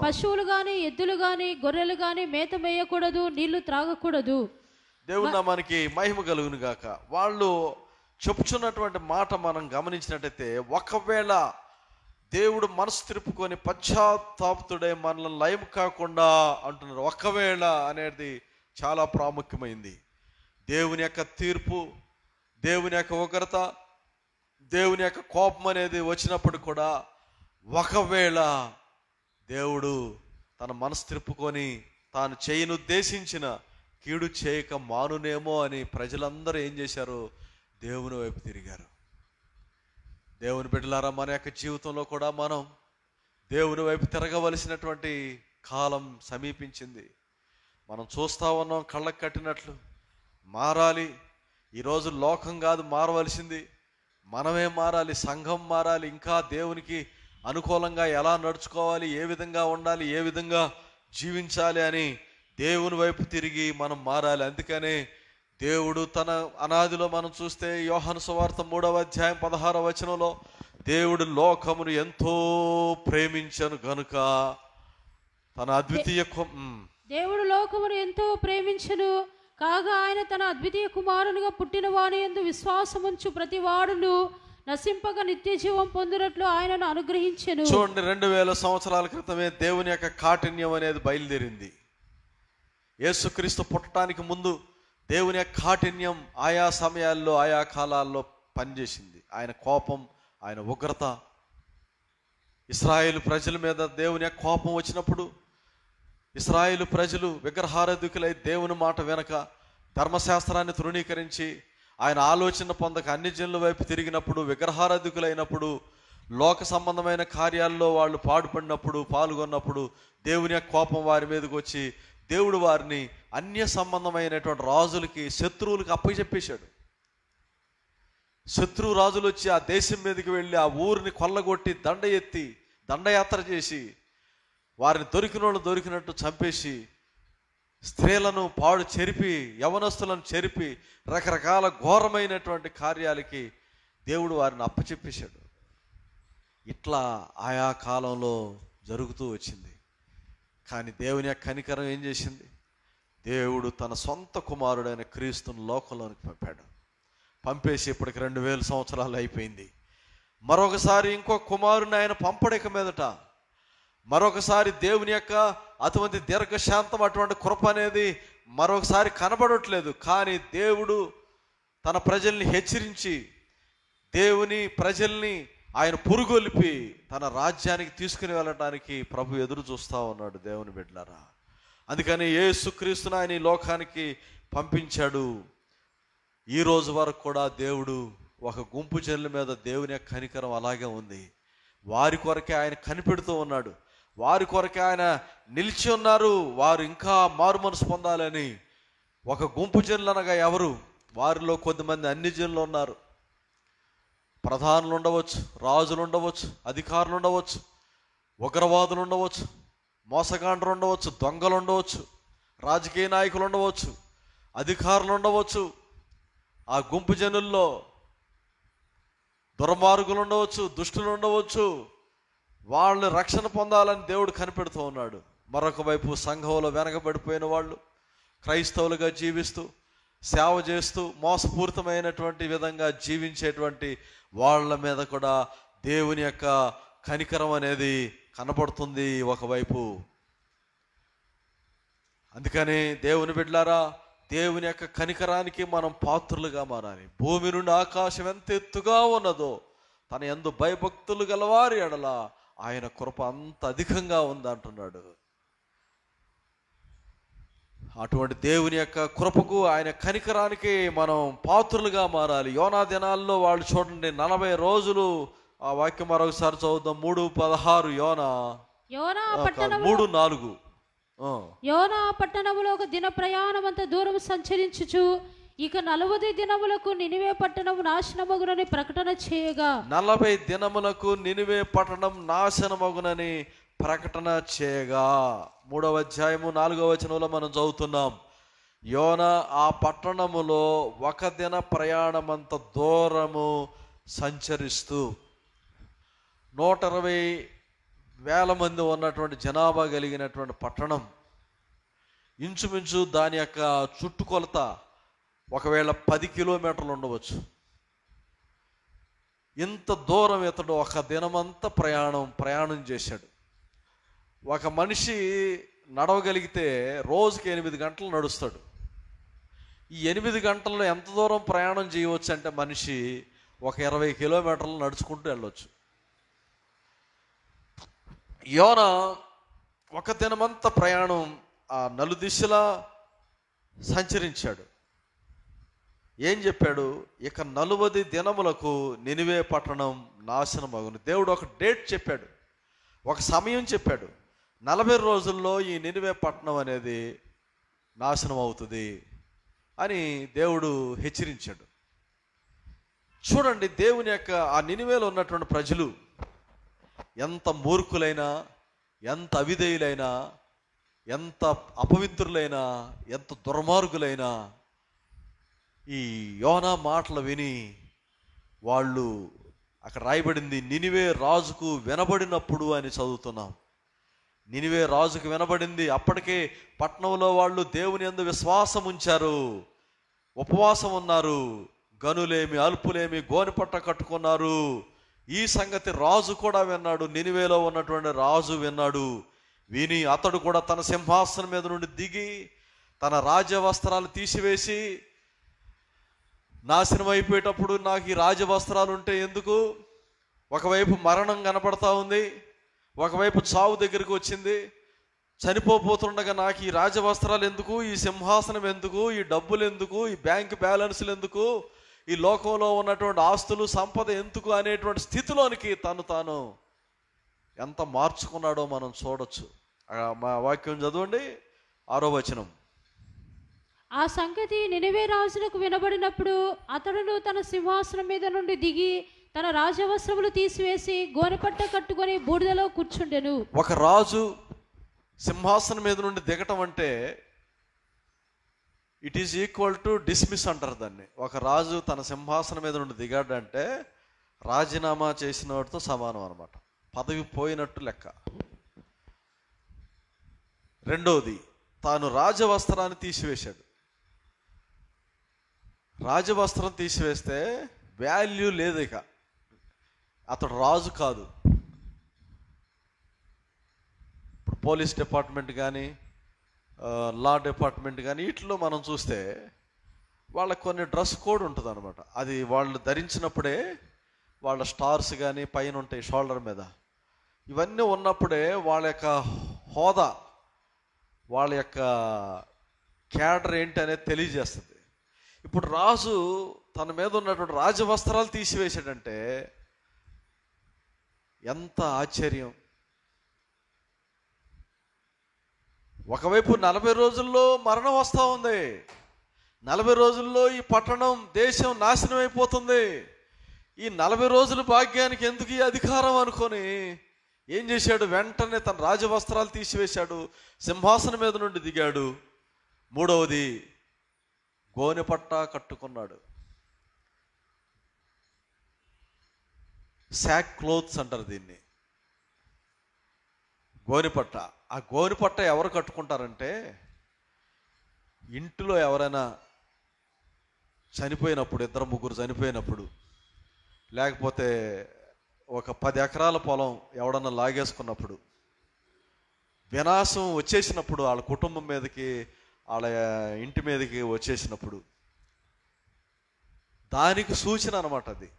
పశువులు గాని ఎద్దులు గాని గొర్రెలు గాని మేత మేయకూడదు నీళ్లు త్రాగకూడదు దేవుడు మనకి మహిమ కలుగును గాక వాళ్ళు చెప్పుచున్నటువంటి మాట మనం గమనించినట్టయితే ఒకవేళ దేవుడు మనసు తిరుపుకొని పశ్చాత్తాపుతుడే మనల్ని లయం కాకుండా అంటున్నారు ఒకవేళ అనేది చాలా ప్రాముఖ్యమైంది దేవుని యొక్క తీర్పు దేవుని యొక్క ఉగ్రత దేవుని యొక్క కోపం అనేది వచ్చినప్పుడు కూడా ఒకవేళ దేవుడు తన మనసు తిరుపుకొని తాను చేయనుద్దేశించిన కీడు చేయక మానునేమో అని ప్రజలందరూ ఏం చేశారు దేవుని వైపు తిరిగారు దేవుని బిడ్డలారా మన యొక్క జీవితంలో కూడా మనం దేవుని వైపు తిరగవలసినటువంటి కాలం సమీపించింది మనం చూస్తూ ఉన్నాం కళ్ళకు కట్టినట్లు మారాలి ఈరోజు లోకం కాదు మారవలసింది మనమే మారాలి సంఘం మారాలి ఇంకా దేవునికి అనుకూలంగా ఎలా నడుచుకోవాలి ఏ విధంగా ఉండాలి ఏ విధంగా జీవించాలి అని దేవుని వైపు తిరిగి మనం మారాలి అందుకనే దేవుడు తన అనాదిలో మనం చూస్తే యోహన సువార్త మూడవ అధ్యాయం పదహార వచనంలో దేవుడు లోకమును ఎంతో ప్రేమించను గనుక తన అద్వితీయ దేవుడు లోకమును ఎంతో ప్రేమించను కాగా ఆయన తన అద్వితీయ కుమారునిగా పుట్టిన వాని ఎందు విశ్వాసముంచు ప్రతి వాడును నశింపక నిత్య జీవం పొందినట్లు ఆయనను అనుగ్రహించను చూడండి రెండు వేల సంవత్సరాల క్రితమే దేవుని యొక్క కాఠిన్యం అనేది బయలుదేరింది యేసుక్రీస్తు పుట్టడానికి ముందు దేవుని యొక్క కాఠిన్యం ఆయా సమయాల్లో ఆయా కాలాల్లో పనిచేసింది ఆయన కోపం ఆయన ఉగ్రత ఇస్రాయేల్ ప్రజల మీద దేవుని యొక్క కోపం వచ్చినప్పుడు ఇస్రాయేల్ ప్రజలు విగ్రహారధికులై దేవుని మాట వెనక ధర్మశాస్త్రాన్ని తృణీకరించి ఆయన ఆలోచన పొందక అన్ని జనుల వైపు తిరిగినప్పుడు విగ్రహారధికులైనప్పుడు లోక సంబంధమైన కార్యాల్లో వాళ్ళు పాడుపడినప్పుడు పాల్గొన్నప్పుడు దేవుని యొక్క కోపం వారి మీదకి వచ్చి దేవుడు వారిని అన్య సంబంధమైనటువంటి రాజులకి శత్రువులకు అప్పచెప్పేశాడు శత్రు రాజులు వచ్చి ఆ దేశం మీదకి వెళ్ళి ఆ ఊరిని కొల్లగొట్టి దండ ఎత్తి దండయాత్ర చేసి వారిని దొరికిన వాళ్ళు దొరికినట్టు చంపేసి స్త్రీలను పాడు చెరిపి యవనస్తులను చెరిపి రకరకాల ఘోరమైనటువంటి కార్యాలకి దేవుడు వారిని అప్పచెప్పేశాడు ఇట్లా ఆయా కాలంలో జరుగుతూ వచ్చింది కానీ దేవుని యొక్క కనికరం ఏం చేసింది దేవుడు తన సొంత కుమారుడైన క్రీస్తును లోకంలోనికి పంపాడు పంపేసి ఇప్పటికి రెండు వేల సంవత్సరాలు అయిపోయింది మరొకసారి ఇంకో కుమారుని ఆయన పంపడక మీదట మరొకసారి దేవుని యొక్క అటువంటి దీర్ఘశాంతం అటువంటి కృప అనేది మరొకసారి కనబడట్లేదు కానీ దేవుడు తన ప్రజల్ని హెచ్చరించి దేవుని ప్రజల్ని ఆయన పురుగొలిపి తన రాజ్యానికి తీసుకుని వెళ్ళడానికి ప్రభు ఎదురు చూస్తూ ఉన్నాడు దేవుని బిడ్డలారా అందుకని ఏసుక్రీస్తున ఆయన ఈ లోకానికి పంపించాడు ఈరోజు వరకు కూడా దేవుడు ఒక గుంపు జనుల మీద దేవుని యొక్క కనికరం అలాగే ఉంది వారి కొరకే ఆయన కనిపెడుతూ ఉన్నాడు వారి కొరకే ఆయన నిలిచి ఉన్నారు వారు ఇంకా మారు మనసు పొందాలని ఒక గుంపు జనులు అనగా ఎవరు వారిలో కొద్దిమంది అన్ని జనులు ఉన్నారు ప్రధానులు ఉండవచ్చు రాజులు ఉండవచ్చు అధికారులు ఉండవచ్చు ఉగ్రవాదులు ఉండవచ్చు మోసగాండ్రులు ఉండవచ్చు దొంగలు ఉండవచ్చు రాజకీయ నాయకులు ఉండవచ్చు అధికారులు ఉండవచ్చు ఆ గుంపు జనుల్లో దుర్మార్గులు ఉండవచ్చు దుష్టులు ఉండవచ్చు వాళ్ళని రక్షణ పొందాలని దేవుడు కనిపెడుతూ ఉన్నాడు మరొక వైపు సంఘంలో వెనకబడిపోయిన వాళ్ళు క్రైస్తవులుగా జీవిస్తూ సేవ చేస్తూ మోసపూరితమైనటువంటి విధంగా జీవించేటువంటి వాళ్ళ మీద కూడా దేవుని యొక్క కనికరం అనేది కనపడుతుంది ఒకవైపు అందుకని దేవుని బిడ్డారా దేవుని యొక్క కనికరానికి మనం పాత్రులుగా మారాలి భూమి నుండి ఆకాశం ఎంత ఎత్తుగా ఉన్నదో తన ఎందు భయభక్తులు గలవారి ఎడల ఆయన కృప అంత అధికంగా ఉందంటున్నాడు అటువంటి దేవుని యొక్క కృపకు ఆయన కనికరానికి మనం పాత్రులుగా మారాలి యోనా దినాల్లో వాళ్ళు చూడండి నలభై రోజులు ఆ వాక్యం మరొకసారి చదువుదాం మూడు పదహారు యోనా మూడు నాలుగు యోనా పట్టణములో ఒక దిన ప్రయాణం అంత దూరం సంచరించుచు ఇక నలభై దినములకు నినివే పట్టణం నాశనమగునని ప్రకటన చేయగా నలభై దినములకు నినివే పట్టణం నాశనమగునని ప్రకటన చేయగా మూడవ అధ్యాయము నాలుగవ వచనంలో మనం చదువుతున్నాం యోన ఆ పట్టణములో ఒక దిన ప్రయాణమంత దూరము సంచరిస్తూ నూట ఇరవై వేల మంది ఉన్నటువంటి జనాభా కలిగినటువంటి పట్టణం ఇంచుమించు దాని యొక్క చుట్టుకొలత ఒకవేళ పది కిలోమీటర్లు ఉండవచ్చు ఇంత దూరం ఇతడు ఒక దినమంతా ప్రయాణం ప్రయాణం చేశాడు ఒక మనిషి నడవగలిగితే రోజుకి ఎనిమిది గంటలు నడుస్తాడు ఈ ఎనిమిది గంటల్లో ఎంత దూరం ప్రయాణం చేయవచ్చు అంటే మనిషి ఒక ఇరవై కిలోమీటర్లు నడుచుకుంటూ వెళ్ళొచ్చు యోన ఒక దినమంతా ప్రయాణం ఆ నలు దిశలా సంచరించాడు ఏం చెప్పాడు ఇక నలువది దినములకు నినివే పట్టణం నాశనం అగును దేవుడు ఒక డేట్ చెప్పాడు ఒక సమయం చెప్పాడు నలభై రోజుల్లో ఈ నినివే పట్టణం అనేది నాశనం అవుతుంది అని దేవుడు హెచ్చరించాడు చూడండి దేవుని యొక్క ఆ నినివేలో ఉన్నటువంటి ప్రజలు ఎంత మూర్ఖులైనా ఎంత అవిధేయులైనా ఎంత అపవిత్రులైనా ఎంత దుర్మార్గులైనా ఈ యోనా మాటలు విని వాళ్ళు అక్కడ రాయబడింది నినివే రాజుకు వినబడినప్పుడు అని చదువుతున్నాం నినివే రాజుకు వినబడింది అప్పటికే పట్నంలో వాళ్ళు దేవుని ఎందు విశ్వాసం ఉంచారు ఉపవాసం ఉన్నారు గనులేమి అల్పులేమి పట్ట కట్టుకున్నారు ఈ సంగతి రాజు కూడా విన్నాడు నినివేలో ఉన్నటువంటి రాజు విన్నాడు విని అతడు కూడా తన సింహాసనం మీద నుండి దిగి తన రాజ్య వస్త్రాలు తీసివేసి నాశనం అయిపోయేటప్పుడు నాకు ఈ రాజవస్త్రాలు ఉంటే ఎందుకు ఒకవైపు మరణం కనపడతా ఉంది ఒకవైపు చావు దగ్గరికి వచ్చింది చనిపోతుండగా నాకు ఈ రాజవస్త్రాలు ఎందుకు ఈ సింహాసనం ఎందుకు ఈ డబ్బులు ఎందుకు ఈ బ్యాంక్ బ్యాలెన్స్లు ఎందుకు ఈ లోకంలో ఉన్నటువంటి ఆస్తులు సంపద ఎందుకు అనేటువంటి స్థితిలోనికి తను తాను ఎంత మార్చుకున్నాడో మనం చూడొచ్చు మా వాక్యం చదవండి ఆరో వచనం ఆ సంగతి నినవే రాజులకు వినబడినప్పుడు అతడును తన సింహాసనం మీద నుండి దిగి తన రాజవస్త్రములు తీసివేసి గోనెపట్ట కట్టుకొని బూడిదలో కూర్చుండెను ఒక రాజు సింహాసనం మీద నుండి దిగటం అంటే it is equal to dismiss అంటారు దాన్ని ఒక రాజు తన సింహాసనం మీద నుండి దిగాడంటే రాజీనామా చేసిన వాటితో సమానం అనమాట పదవి పోయినట్టు లెక్క రెండోది తాను రాజవస్త్రాన్ని తీసివేశాడు రాజవస్త్రం తీసివేస్తే వాల్యూ లేదు ఇక అతడు రాజు కాదు ఇప్పుడు పోలీస్ డిపార్ట్మెంట్ కానీ లా డిపార్ట్మెంట్ కానీ వీటిలో మనం చూస్తే వాళ్ళకి కొన్ని డ్రెస్ కోడ్ ఉంటుంది అనమాట అది వాళ్ళు ధరించినప్పుడే వాళ్ళ స్టార్స్ కానీ పైన ఉంటాయి షోల్డర్ మీద ఇవన్నీ ఉన్నప్పుడే వాళ్ళ యొక్క హోదా వాళ్ళ యొక్క క్యాడర్ ఏంటి అనేది తెలియజేస్తుంది ఇప్పుడు రాజు తన మీద ఉన్నటువంటి రాజవస్త్రాలు తీసివేశాడంటే ఎంత ఆశ్చర్యం ఒకవైపు నలభై రోజుల్లో మరణం వస్తూ ఉంది నలభై రోజుల్లో ఈ పట్టణం దేశం నాశనం అయిపోతుంది ఈ నలభై రోజుల భాగ్యానికి ఎందుకు ఈ అధికారం అనుకొని ఏం చేశాడు వెంటనే తన రాజవస్త్రాలు తీసివేశాడు సింహాసనం మీద నుండి దిగాడు మూడవది గోనెపట్ట కట్టుకున్నాడు శాక్ క్లోత్స్ అంటారు దీన్ని గోనిపట్ట ఆ గోనిపట్ట ఎవరు కట్టుకుంటారంటే ఇంటిలో ఎవరైనా చనిపోయినప్పుడు ఇద్దరు ముగ్గురు చనిపోయినప్పుడు లేకపోతే ఒక పది ఎకరాల పొలం ఎవడన్నా లాగేసుకున్నప్పుడు వినాశం వచ్చేసినప్పుడు వాళ్ళ కుటుంబం మీదకి వాళ్ళ ఇంటి మీదకి వచ్చేసినప్పుడు దానికి సూచన అనమాట అది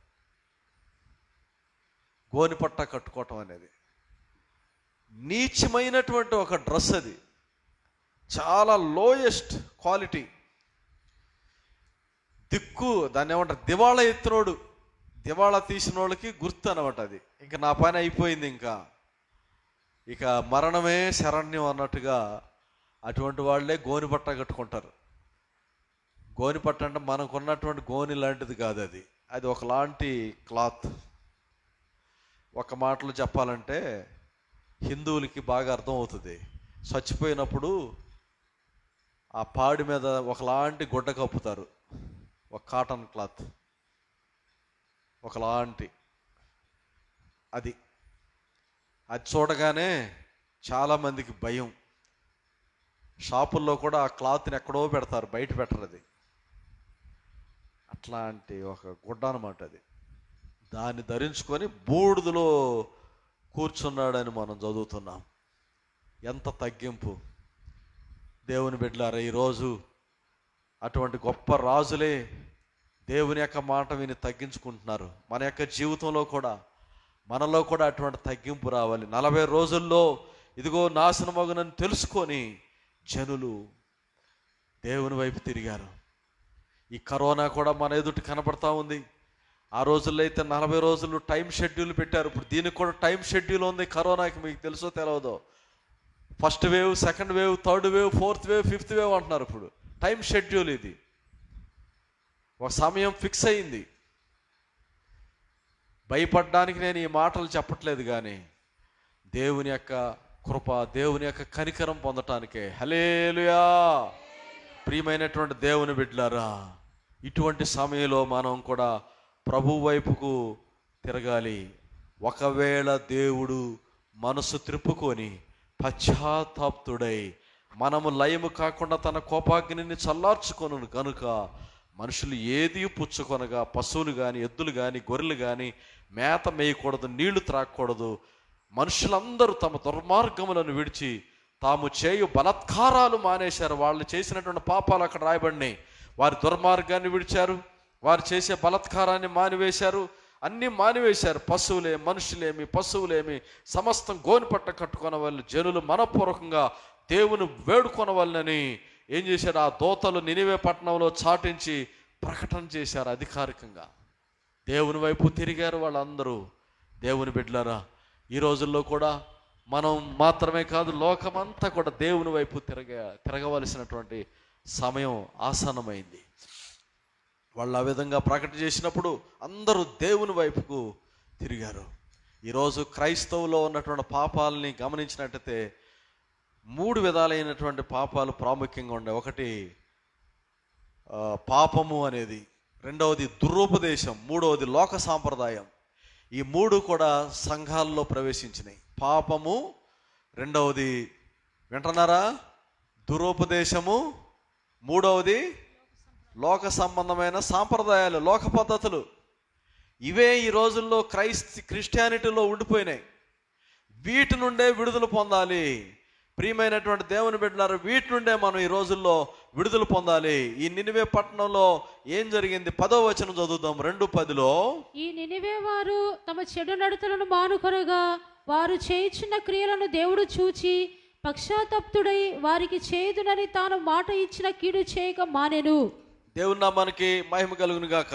గోని పట్ట కట్టుకోవటం అనేది నీచమైనటువంటి ఒక డ్రెస్ అది చాలా లోయెస్ట్ క్వాలిటీ దిక్కు దాన్ని ఏమంటారు దివాళ ఎత్తినోడు దివాళ తీసిన వాళ్ళకి గుర్తు అనమాట అది ఇంకా నా పని అయిపోయింది ఇంకా ఇక మరణమే శరణ్యం అన్నట్టుగా అటువంటి వాళ్ళే గోని పట్ట కట్టుకుంటారు గోని పట్ట అంటే మనకున్నటువంటి గోని లాంటిది కాదు అది అది ఒకలాంటి క్లాత్ ఒక మాటలు చెప్పాలంటే హిందువులకి బాగా అర్థం అవుతుంది చచ్చిపోయినప్పుడు ఆ పాడి మీద ఒకలాంటి గుడ్డ కప్పుతారు ఒక కాటన్ క్లాత్ ఒకలాంటి అది అది చూడగానే చాలామందికి భయం షాపుల్లో కూడా ఆ క్లాత్ని ఎక్కడో పెడతారు బయట పెట్టరు అది అట్లాంటి ఒక గుడ్డ అనమాట అది దాన్ని ధరించుకొని బూడిదలో కూర్చున్నాడని మనం చదువుతున్నాం ఎంత తగ్గింపు దేవుని బిడ్డలారా ఈరోజు అటువంటి గొప్ప రాజులే దేవుని యొక్క మాట విని తగ్గించుకుంటున్నారు మన యొక్క జీవితంలో కూడా మనలో కూడా అటువంటి తగ్గింపు రావాలి నలభై రోజుల్లో ఇదిగో నాశనమగునని తెలుసుకొని జనులు దేవుని వైపు తిరిగారు ఈ కరోనా కూడా మన ఎదుటి కనపడతా ఉంది ఆ రోజుల్లో అయితే నలభై రోజులు టైం షెడ్యూల్ పెట్టారు ఇప్పుడు దీనికి కూడా టైం షెడ్యూల్ ఉంది కరోనాకి మీకు తెలుసో తెలియదో first wave second wave third wave fourth wave fifth wave అంటున్నారు ఇప్పుడు టైం షెడ్యూల్ ఇది ఒక సమయం ఫిక్స్ అయింది భయపడడానికి నేను ఈ మాటలు చెప్పట్లేదు కానీ దేవుని యొక్క కృప దేవుని యొక్క కనికరం పొందటానికే హలేలుయా ప్రియమైనటువంటి దేవుని బిడ్డలారా ఇటువంటి సమయంలో మనం కూడా ప్రభు వైపుకు తిరగాలి ఒకవేళ దేవుడు మనసు త్రిప్పుకొని పశ్చాత్తాప్తుడై మనము లయము కాకుండా తన కోపాగ్నిని చల్లార్చుకొను కనుక మనుషులు ఏది పుచ్చుకొనగా పశువులు కానీ ఎద్దులు కానీ గొర్రెలు కానీ మేత మేయకూడదు నీళ్లు త్రాకూడదు మనుషులందరూ తమ దుర్మార్గములను విడిచి తాము చేయు బలత్కారాలు మానేశారు వాళ్ళు చేసినటువంటి పాపాలు అక్కడ రాయబడినాయి వారి దుర్మార్గాన్ని విడిచారు వారు చేసే బలత్కారాన్ని మానివేశారు అన్నీ మానివేశారు పశువులే మనుషులేమి పశువులేమి సమస్తం గోనిపట్ట కట్టుకున్న వాళ్ళు జనులు మనపూర్వకంగా దేవుని వేడుకొన వాళ్ళని ఏం చేశారు ఆ దోతలు నినివే పట్టణంలో చాటించి ప్రకటన చేశారు అధికారికంగా దేవుని వైపు తిరిగారు వాళ్ళందరూ దేవుని బిడ్డలారా ఈ రోజుల్లో కూడా మనం మాత్రమే కాదు లోకమంతా కూడా దేవుని వైపు తిరగ తిరగవలసినటువంటి సమయం ఆసనమైంది వాళ్ళు ఆ విధంగా ప్రకటన చేసినప్పుడు అందరూ దేవుని వైపుకు తిరిగారు ఈరోజు క్రైస్తవులో ఉన్నటువంటి పాపాలని గమనించినట్టయితే మూడు విధాలైనటువంటి పాపాలు ప్రాముఖ్యంగా ఉండే ఒకటి పాపము అనేది రెండవది దురుపదేశం మూడవది లోక సాంప్రదాయం ఈ మూడు కూడా సంఘాల్లో ప్రవేశించినాయి పాపము రెండవది వింటన్నారా దురుపదేశము మూడవది లోక సంబంధమైన సాంప్రదాయాలు లోక పద్ధతులు ఇవే ఈ రోజుల్లో క్రైస్త క్రిస్టియానిటీలో ఉండిపోయినాయి వీటి నుండే విడుదల పొందాలి ప్రియమైనటువంటి దేవుని బిడ్డలారు వీటి నుండే మనం ఈ రోజుల్లో విడుదల పొందాలి ఈ నినివే పట్టణంలో ఏం జరిగింది పదో వచనం చదువుదాం రెండు పదిలో ఈ నినివే వారు తమ చెడు నడతలను మానుకొనగా వారు చేయించిన క్రియలను దేవుడు చూచి పక్షాతప్తుడై వారికి చేదునని తాను మాట ఇచ్చిన కీడు చేయక మానేను దేవుని నామానికి మహిమ కలుగును గాక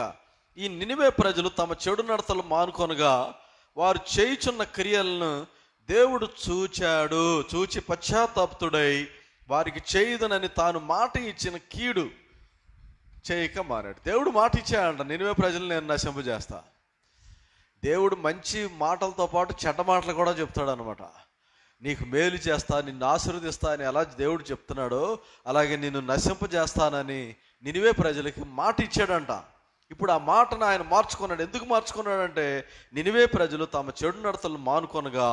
ఈ నినివే ప్రజలు తమ చెడు నడతలు మానుకొనగా వారు చేయుచున్న క్రియలను దేవుడు చూచాడు చూచి పశ్చాత్తాప్తుడై వారికి చేయుదనని తాను మాట ఇచ్చిన కీడు చేయక మారాడు దేవుడు మాట ఇచ్చాడంట నినివే ప్రజలు నేను నశింపజేస్తా దేవుడు మంచి మాటలతో పాటు చెడ్డ మాటలు కూడా చెప్తాడు అనమాట నీకు మేలు చేస్తా నిన్ను ఆశీర్వదిస్తా అని ఎలా దేవుడు చెప్తున్నాడో అలాగే నిన్ను నశింపజేస్తానని నినివే ప్రజలకి మాట ఇచ్చాడంట ఇప్పుడు ఆ మాటను ఆయన మార్చుకున్నాడు ఎందుకు మార్చుకున్నాడంటే నినివే ప్రజలు తమ చెడు నడతలు మానుకొనగా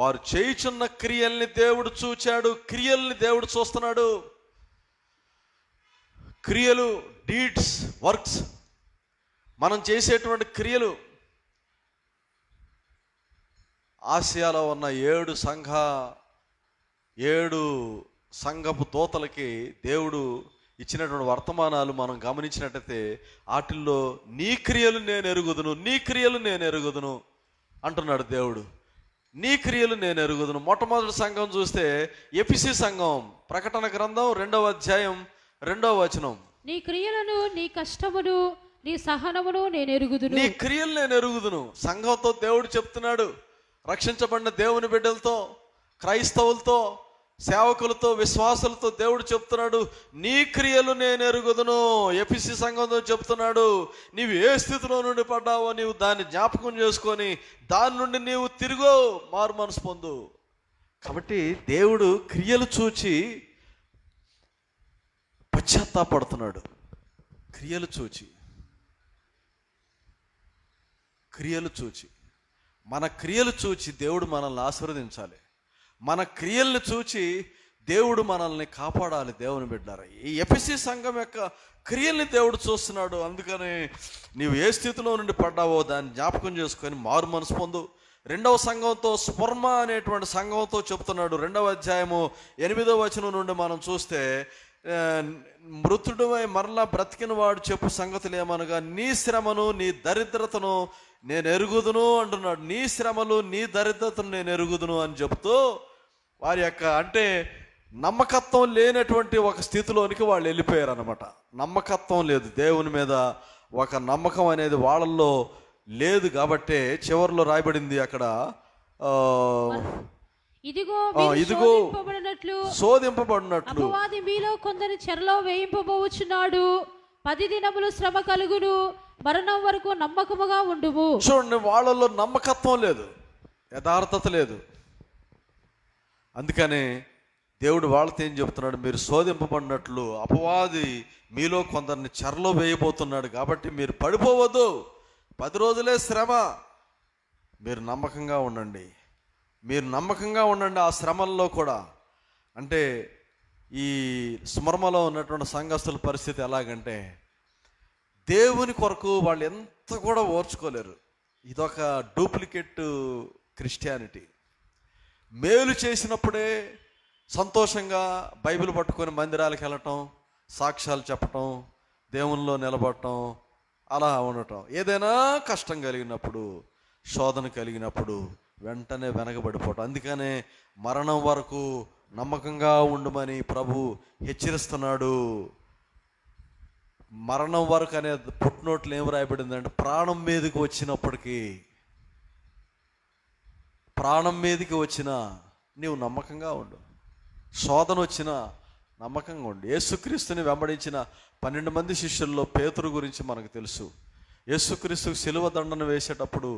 వారు చేయుచున్న క్రియల్ని దేవుడు చూచాడు క్రియల్ని దేవుడు చూస్తున్నాడు క్రియలు డీడ్స్ వర్క్స్ మనం చేసేటువంటి క్రియలు ఆసియాలో ఉన్న ఏడు సంఘ ఏడు సంఘపు తోతలకి దేవుడు ఇచ్చినటువంటి వర్తమానాలు మనం గమనించినట్టయితే వాటిల్లో నీ క్రియలు నేను ఎరుగుదును నీ క్రియలు నేను ఎరుగుదును అంటున్నాడు దేవుడు నీ క్రియలు నేను ఎరుగుదును మొట్టమొదటి సంఘం చూస్తే ఎపిసి సంఘం ప్రకటన గ్రంథం రెండవ అధ్యాయం రెండవ వచనం నీ క్రియలను నీ కష్టమును నీ సహనమును నేను ఎరుగుదును నీ క్రియలు నేను ఎరుగుదును సంఘంతో దేవుడు చెప్తున్నాడు రక్షించబడిన దేవుని బిడ్డలతో క్రైస్తవులతో సేవకులతో విశ్వాసులతో దేవుడు చెప్తున్నాడు నీ క్రియలు నేను ఎరుగుదును ఎపిసి సంఘంతో చెప్తున్నాడు నీవు ఏ స్థితిలో నుండి పడ్డావో నీవు దాన్ని జ్ఞాపకం చేసుకొని దాని నుండి నీవు తిరుగో మారు మనసు పొందు కాబట్టి దేవుడు క్రియలు చూచి పశ్చాత్తాపడుతున్నాడు క్రియలు చూచి క్రియలు చూచి మన క్రియలు చూచి దేవుడు మనల్ని ఆశీర్వదించాలి మన క్రియల్ని చూచి దేవుడు మనల్ని కాపాడాలి దేవుని బిడ్డారు ఈ ఎపిసి సంఘం యొక్క క్రియల్ని దేవుడు చూస్తున్నాడు అందుకని నీవు ఏ స్థితిలో నుండి పడ్డావో దాన్ని జ్ఞాపకం చేసుకొని మారు మనసు పొందు రెండవ సంఘంతో స్పర్మ అనేటువంటి సంఘంతో చెప్తున్నాడు రెండవ అధ్యాయము ఎనిమిదవ వచనం నుండి మనం చూస్తే మృతుడువై మరలా బ్రతికిన వాడు చెప్పు సంగతులు ఏమనగా నీ శ్రమను నీ దరిద్రతను నేను ఎరుగుదును అంటున్నాడు నీ శ్రమలు నీ దరిద్రతను నేను ఎరుగుదును అని చెప్తూ వారి యొక్క అంటే నమ్మకత్వం లేనటువంటి ఒక స్థితిలోనికి వాళ్ళు వెళ్ళిపోయారు అనమాట నమ్మకత్వం లేదు దేవుని మీద ఒక నమ్మకం అనేది వాళ్ళల్లో లేదు కాబట్టే చివరిలో రాయబడింది అక్కడ ఇదిగో ఇదిగో శోధింపబడినట్లు అపవాది మీలో కొందరి చెరలో వేయింపబోచున్నాడు పది దినములు శ్రమ కలుగును మరణం వరకు నమ్మకముగా ఉండుము చూడండి వాళ్ళలో నమ్మకత్వం లేదు యథార్థత లేదు అందుకనే దేవుడు వాళ్ళతో ఏం చెప్తున్నాడు మీరు శోధింపబడినట్లు అపవాది మీలో కొందరిని చెరలో వేయబోతున్నాడు కాబట్టి మీరు పడిపోవద్దు పది రోజులే శ్రమ మీరు నమ్మకంగా ఉండండి మీరు నమ్మకంగా ఉండండి ఆ శ్రమల్లో కూడా అంటే ఈ స్మరమలో ఉన్నటువంటి సంఘస్థుల పరిస్థితి ఎలాగంటే దేవుని కొరకు వాళ్ళు ఎంత కూడా ఓర్చుకోలేరు ఇదొక డూప్లికేట్ క్రిస్టియానిటీ మేలు చేసినప్పుడే సంతోషంగా బైబిల్ పట్టుకొని మందిరాలకు వెళ్ళటం సాక్ష్యాలు చెప్పటం దేవునిలో నిలబడటం అలా ఉండటం ఏదైనా కష్టం కలిగినప్పుడు శోధన కలిగినప్పుడు వెంటనే వెనకబడిపోవటం అందుకనే మరణం వరకు నమ్మకంగా ఉండమని ప్రభు హెచ్చరిస్తున్నాడు మరణం వరకు అనే పుట్టినోట్లు ఏం రాయబడిందంటే ప్రాణం మీదకి వచ్చినప్పటికీ ప్రాణం మీదకి వచ్చినా నీవు నమ్మకంగా ఉండు శోధన వచ్చినా నమ్మకంగా ఉండు యేసుక్రీస్తుని వెంబడించిన పన్నెండు మంది శిష్యుల్లో పేతురు గురించి మనకు తెలుసు యేసుక్రీస్తు శిలువ దండను వేసేటప్పుడు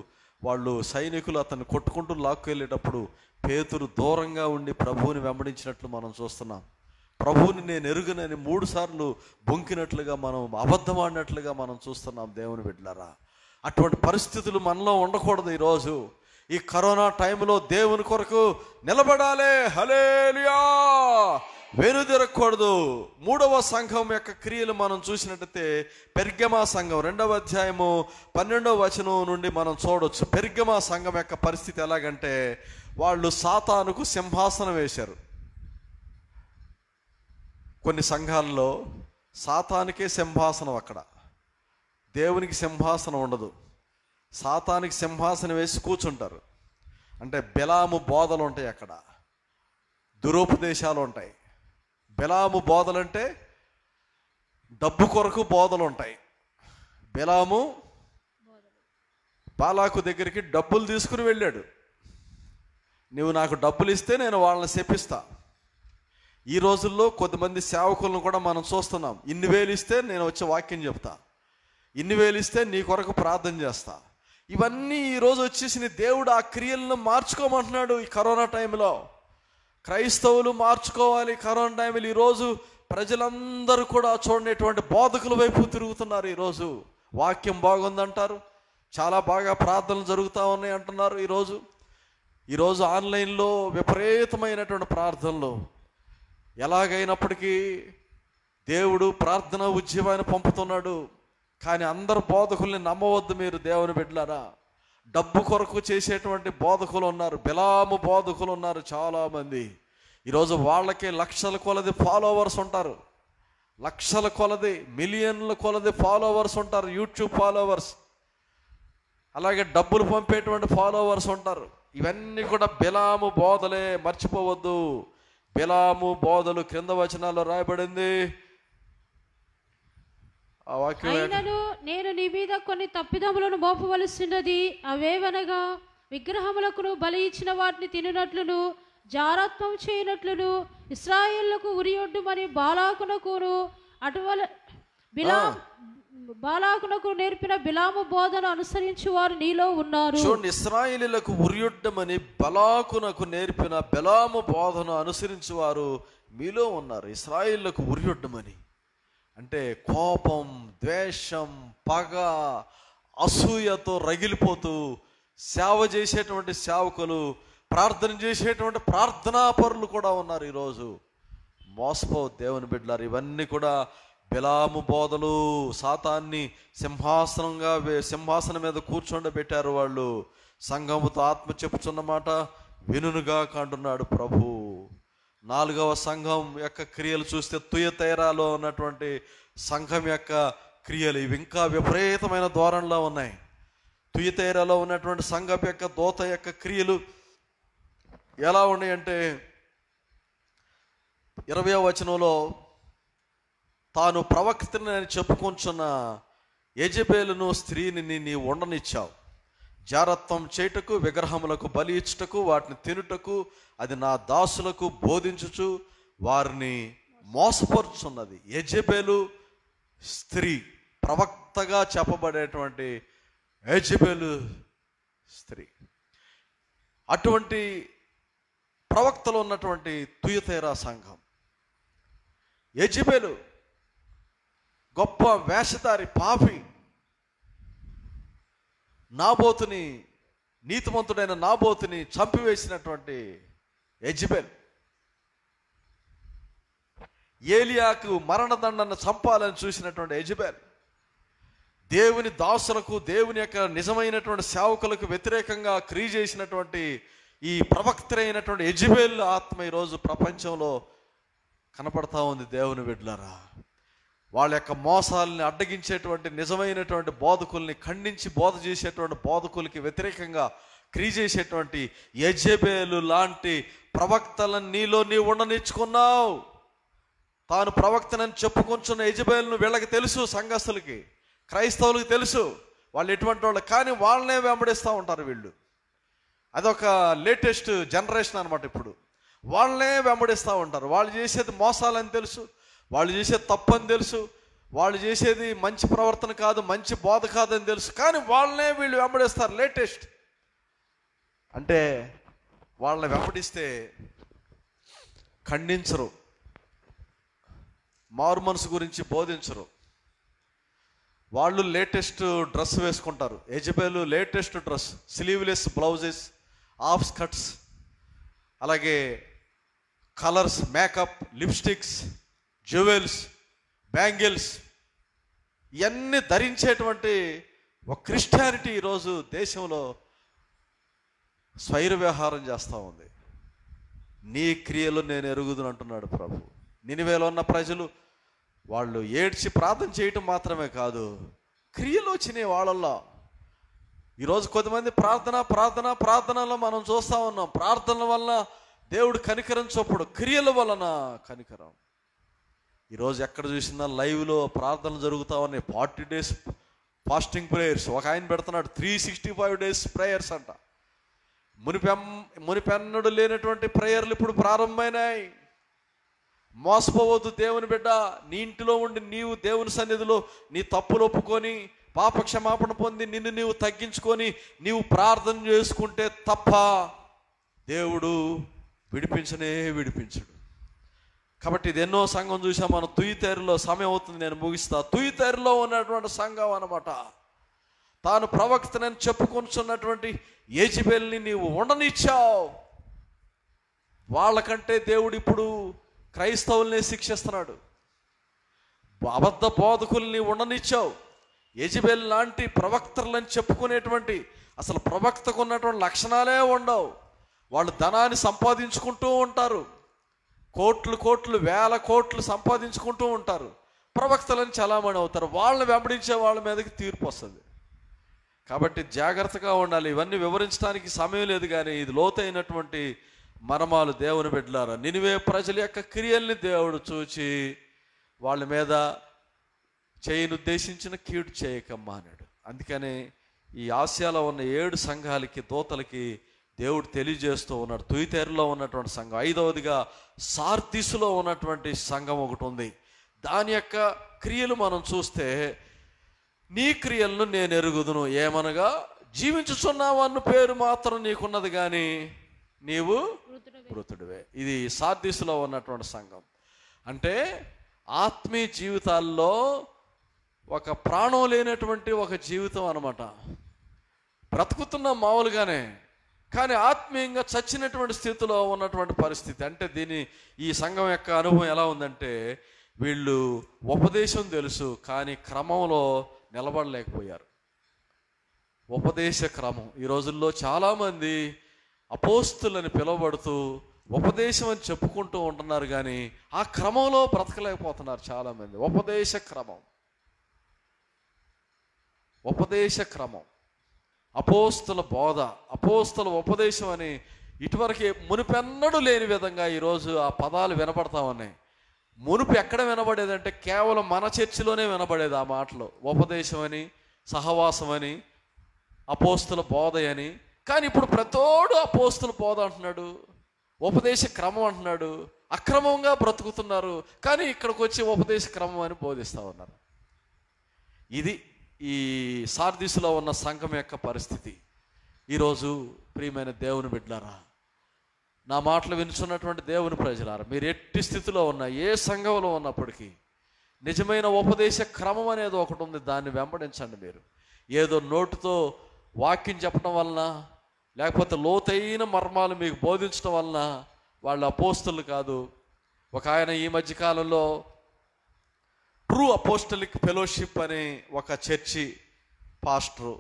వాళ్ళు సైనికులు అతన్ని కొట్టుకుంటూ వెళ్ళేటప్పుడు పేతురు దూరంగా ఉండి ప్రభువుని వెంబడించినట్లు మనం చూస్తున్నాం ప్రభువుని నేను ఎరుగనని మూడు సార్లు బొంకినట్లుగా మనం అబద్ధమాడినట్లుగా మనం చూస్తున్నాం దేవుని బిడ్డలరా అటువంటి పరిస్థితులు మనలో ఉండకూడదు ఈరోజు ఈ కరోనా టైంలో దేవుని కొరకు నిలబడాలి హలేలియా వెనుదిరగకూడదు మూడవ సంఘం యొక్క క్రియలు మనం చూసినట్టయితే పెర్గమా సంఘం రెండవ అధ్యాయము పన్నెండవ వచనం నుండి మనం చూడవచ్చు పెర్గమా సంఘం యొక్క పరిస్థితి ఎలాగంటే వాళ్ళు సాతానుకు సింహాసనం వేశారు కొన్ని సంఘాల్లో సాతానికే సింహాసనం అక్కడ దేవునికి సింహాసనం ఉండదు సాతానికి సింహాసనం వేసి కూర్చుంటారు అంటే బెలాము బోధలు ఉంటాయి అక్కడ దురోపదేశాలు ఉంటాయి బెలాము బోధలంటే డబ్బు కొరకు బోధలు ఉంటాయి బెలాము బాలాకు దగ్గరికి డబ్బులు తీసుకుని వెళ్ళాడు నువ్వు నాకు డబ్బులు ఇస్తే నేను వాళ్ళని చెప్పిస్తా ఈ రోజుల్లో కొద్దిమంది సేవకులను కూడా మనం చూస్తున్నాం ఇన్ని వేలు ఇస్తే నేను వచ్చే వాక్యం చెప్తా ఇన్ని వేలు ఇస్తే నీ కొరకు ప్రార్థన చేస్తా ఇవన్నీ ఈరోజు వచ్చేసిన దేవుడు ఆ క్రియలను మార్చుకోమంటున్నాడు ఈ కరోనా టైంలో క్రైస్తవులు మార్చుకోవాలి కరోనా టైంలో ఈరోజు ప్రజలందరూ కూడా చూడనేటువంటి బోధకుల వైపు తిరుగుతున్నారు ఈరోజు వాక్యం బాగుందంటారు చాలా బాగా ప్రార్థనలు జరుగుతూ ఉన్నాయి అంటున్నారు ఈరోజు ఈరోజు ఆన్లైన్లో విపరీతమైనటువంటి ప్రార్థనలు ఎలాగైనప్పటికీ దేవుడు ప్రార్థన ఉద్యమాన్ని పంపుతున్నాడు కానీ అందరు బోధకుల్ని నమ్మవద్దు మీరు దేవుని బిడ్డలారా డబ్బు కొరకు చేసేటువంటి బోధకులు ఉన్నారు బిలాము బోధకులు ఉన్నారు చాలామంది ఈరోజు వాళ్ళకి లక్షల కొలది ఫాలోవర్స్ ఉంటారు లక్షల కొలది మిలియన్ల కొలది ఫాలోవర్స్ ఉంటారు యూట్యూబ్ ఫాలోవర్స్ అలాగే డబ్బులు పంపేటువంటి ఫాలోవర్స్ ఉంటారు ఇవన్నీ కూడా బిలాము బోధలే మర్చిపోవద్దు బిలాము బోధలు క్రింద వచనాల్లో రాయబడింది నేను నీ మీద కొన్ని తప్పిదములను మోపవలసినది అవేవనగా విగ్రహములకు బలి ఇచ్చిన వాటిని తిననట్లును జారత్వం చేయనట్లును ఇస్రాయేళ్లకు ఉరియొడ్డు మరి బాలాకునకును అటువల బిలా ah. బాలాకునకు నేర్పిన బిలాము బోధన అనుసరించి వారు నీలో ఉన్నారు చూడండి ఇస్రాయిలీలకు ఉరియొడ్డమని బలాకునకు నేర్పిన బిలాము బోధన అనుసరించి వారు మీలో ఉన్నారు ఇస్రాయిళ్లకు ఉరియొడ్డమని అంటే కోపం ద్వేషం పగ అసూయతో రగిలిపోతూ సేవ చేసేటువంటి సేవకులు ప్రార్థన చేసేటువంటి ప్రార్థనాపరులు కూడా ఉన్నారు ఈరోజు మోసపో దేవుని బిడ్డలారు ఇవన్నీ కూడా బిలాము బోధలు సాతాన్ని సింహాసనంగా సింహాసనం మీద పెట్టారు వాళ్ళు సంఘముతో ఆత్మ చెప్పుచున్నమాట వినునుగా కంటున్నాడు ప్రభు నాలుగవ సంఘం యొక్క క్రియలు చూస్తే తుయతైరాలో ఉన్నటువంటి సంఘం యొక్క క్రియలు ఇవి ఇంకా విపరీతమైన ధోరణిలో ఉన్నాయి తుయతైరాలో ఉన్నటువంటి సంఘం యొక్క దోత యొక్క క్రియలు ఎలా ఉన్నాయంటే ఇరవై వచనంలో తాను ప్రవక్తని చెప్పుకొంచున్న యజబేలును స్త్రీని నీ ఉండనిచ్చావు జారత్వం చేయుటకు విగ్రహములకు బలి ఇచ్చుటకు వాటిని తినుటకు అది నా దాసులకు బోధించుచు వారిని మోసపరుచున్నది యజబేలు స్త్రీ ప్రవక్తగా చెప్పబడేటువంటి యజబేలు స్త్రీ అటువంటి ప్రవక్తలు ఉన్నటువంటి తుయతేరా సంఘం యజబేలు గొప్ప వేషధారి పాపి నాబోతుని నీతిమంతుడైన నాబోతుని చంపివేసినటువంటి ఎజిబెల్ ఏలియాకు మరణదండను చంపాలని చూసినటువంటి ఎజిబెల్ దేవుని దాసులకు దేవుని యొక్క నిజమైనటువంటి సేవకులకు వ్యతిరేకంగా క్రియ చేసినటువంటి ఈ ప్రవక్త అయినటువంటి ఎజిబెల్ ఆత్మ ఈరోజు ప్రపంచంలో కనపడతా ఉంది దేవుని బిడ్లరా వాళ్ళ యొక్క మోసాలని అడ్డగించేటువంటి నిజమైనటువంటి బోధకుల్ని ఖండించి బోధ చేసేటువంటి బోధకులకి వ్యతిరేకంగా క్రీ చేసేటువంటి యజబేలు లాంటి ప్రవక్తలను నీలో నీ ఉండనిచ్చుకున్నావు తాను ప్రవక్తనని చెప్పుకొంచున్న యజబేలను వీళ్ళకి తెలుసు సంఘస్థులకి క్రైస్తవులకు తెలుసు వాళ్ళు ఎటువంటి వాళ్ళు కానీ వాళ్ళనే వెంబడిస్తూ ఉంటారు వీళ్ళు అదొక లేటెస్ట్ జనరేషన్ అనమాట ఇప్పుడు వాళ్ళనే వెంబడిస్తూ ఉంటారు వాళ్ళు చేసేది మోసాలని తెలుసు వాళ్ళు చేసే తప్పని తెలుసు వాళ్ళు చేసేది మంచి ప్రవర్తన కాదు మంచి బోధ కాదని తెలుసు కానీ వాళ్ళనే వీళ్ళు వెంబడిస్తారు లేటెస్ట్ అంటే వాళ్ళని వెంబడిస్తే ఖండించరు మారు మనసు గురించి బోధించరు వాళ్ళు లేటెస్ట్ డ్రెస్ వేసుకుంటారు యజబేలు latest dress sleeveless blouses of skirts అలాగే colours makeup lipsticks jewels bangles ఇవన్నీ ధరించేటువంటి ఒక క్రిస్టియానిటీ ఈరోజు దేశంలో స్వైర వ్యవహారం చేస్తూ ఉంది నీ క్రియలు నేను ఎరుగుదును అంటున్నాడు ప్రభు నినివేలో ఉన్న ప్రజలు వాళ్ళు ఏడ్చి ప్రార్థన చేయటం మాత్రమే కాదు క్రియలు వచ్చినాయి వాళ్ళల్లో ఈరోజు కొంతమంది ప్రార్థన ప్రార్థన ప్రార్థనలో మనం చూస్తూ ఉన్నాం ప్రార్థనల వలన దేవుడు కనికరం చొప్పుడు క్రియల వలన కనికరం ఈరోజు ఎక్కడ చూసినా లైవ్లో ప్రార్థనలు జరుగుతా ఉన్నాయి ఫార్టీ డేస్ ఫాస్టింగ్ ప్రేయర్స్ ఒక ఆయన పెడుతున్నాడు three sixty five days prayers అంట మునిపెం మునిపెన్నడు లేనటువంటి ప్రేయర్లు ఇప్పుడు ప్రారంభమైనాయి మోసపోవద్దు దేవుని బిడ్డ నీ ఇంటిలో ఉండి నీవు దేవుని సన్నిధిలో నీ తప్పులు ఒప్పుకొని పాపక్షమాపణ పొంది నిన్ను నీవు తగ్గించుకొని నీవు ప్రార్థన చేసుకుంటే తప్ప దేవుడు విడిపించనే విడిపించడు కాబట్టి ఇది ఎన్నో సంఘం చూసాం మనం తుయితేరులో సమయం అవుతుంది నేను ముగిస్తా తుయితేరులో ఉన్నటువంటి సంఘం అనమాట తాను ప్రవక్తనని చెప్పుకొనిచున్నటువంటి ఏజిబెల్ని నీవు ఉండనిచ్చావు వాళ్ళకంటే దేవుడు ఇప్పుడు క్రైస్తవుల్ని శిక్షిస్తున్నాడు అబద్ధ బోధకుల్ని ఉండనిచ్చావు ఏజిబెల్ లాంటి ప్రవక్తలని చెప్పుకునేటువంటి అసలు ప్రవక్తకు ఉన్నటువంటి లక్షణాలే ఉండవు వాళ్ళు ధనాన్ని సంపాదించుకుంటూ ఉంటారు కోట్లు కోట్లు వేల కోట్లు సంపాదించుకుంటూ ఉంటారు ప్రవక్తలను చలామణి అవుతారు వాళ్ళని వెంబడించే వాళ్ళ మీదకి తీర్పు వస్తుంది కాబట్టి జాగ్రత్తగా ఉండాలి ఇవన్నీ వివరించడానికి సమయం లేదు కానీ ఇది లోతైనటువంటి మర్మాలు దేవుని బిడ్డలారా నినివే ప్రజల యొక్క క్రియల్ని దేవుడు చూచి వాళ్ళ మీద చేయనుద్దేశించిన కీడు చేయకమ్మా అన్నాడు అందుకని ఈ ఆసియాలో ఉన్న ఏడు సంఘాలకి దోతలకి దేవుడు తెలియజేస్తూ ఉన్నాడు తుయితేరులో ఉన్నటువంటి సంఘం ఐదవదిగా సార్తీసులో ఉన్నటువంటి సంఘం ఒకటి ఉంది దాని యొక్క క్రియలు మనం చూస్తే నీ క్రియలను నేను ఎరుగుదును ఏమనగా జీవించుచున్నావన్న పేరు మాత్రం నీకున్నది కానీ నీవు మృతుడివే ఇది సార్దిసులో ఉన్నటువంటి సంఘం అంటే ఆత్మీయ జీవితాల్లో ఒక ప్రాణం లేనటువంటి ఒక జీవితం అనమాట బ్రతుకుతున్న మామూలుగానే కానీ ఆత్మీయంగా చచ్చినటువంటి స్థితిలో ఉన్నటువంటి పరిస్థితి అంటే దీని ఈ సంఘం యొక్క అనుభవం ఎలా ఉందంటే వీళ్ళు ఉపదేశం తెలుసు కానీ క్రమంలో నిలబడలేకపోయారు ఉపదేశ క్రమం ఈ రోజుల్లో చాలామంది అపోస్తులని పిలువబడుతూ ఉపదేశం అని చెప్పుకుంటూ ఉంటున్నారు కానీ ఆ క్రమంలో బ్రతకలేకపోతున్నారు చాలామంది ఉపదేశ క్రమం ఉపదేశ క్రమం అపోస్తుల బోధ అపోస్తుల ఉపదేశం అని ఇటువరకు మునిపెన్నడూ లేని విధంగా ఈరోజు ఆ పదాలు వినపడతా ఉన్నాయి మునుపు ఎక్కడ వినబడేదంటే కేవలం మన చర్చిలోనే వినబడేది ఆ మాటలు ఉపదేశం అని సహవాసం అని అపోస్తుల బోధ అని కానీ ఇప్పుడు ప్రతోడు అపోస్తుల బోధ అంటున్నాడు ఉపదేశ క్రమం అంటున్నాడు అక్రమంగా బ్రతుకుతున్నారు కానీ ఇక్కడికి వచ్చి ఉపదేశ క్రమం అని బోధిస్తూ ఉన్నారు ఇది ఈ సార్దిసులో ఉన్న సంఘం యొక్క పరిస్థితి ఈరోజు ప్రియమైన దేవుని బిడ్డారా నా మాటలు వినుచున్నటువంటి దేవుని ప్రజలారా మీరు ఎట్టి స్థితిలో ఉన్న ఏ సంఘంలో ఉన్నప్పటికీ నిజమైన ఉపదేశ క్రమం అనేది ఒకటి ఉంది దాన్ని వెంబడించండి మీరు ఏదో నోటుతో వాక్యం చెప్పడం వలన లేకపోతే లోతైన మర్మాలు మీకు బోధించడం వలన వాళ్ళు అపోస్తులు కాదు ఒక ఆయన ఈ మధ్యకాలంలో ట్రూ అపోస్టలిక్ ఫెలోషిప్ అనే ఒక చర్చి పాస్టరు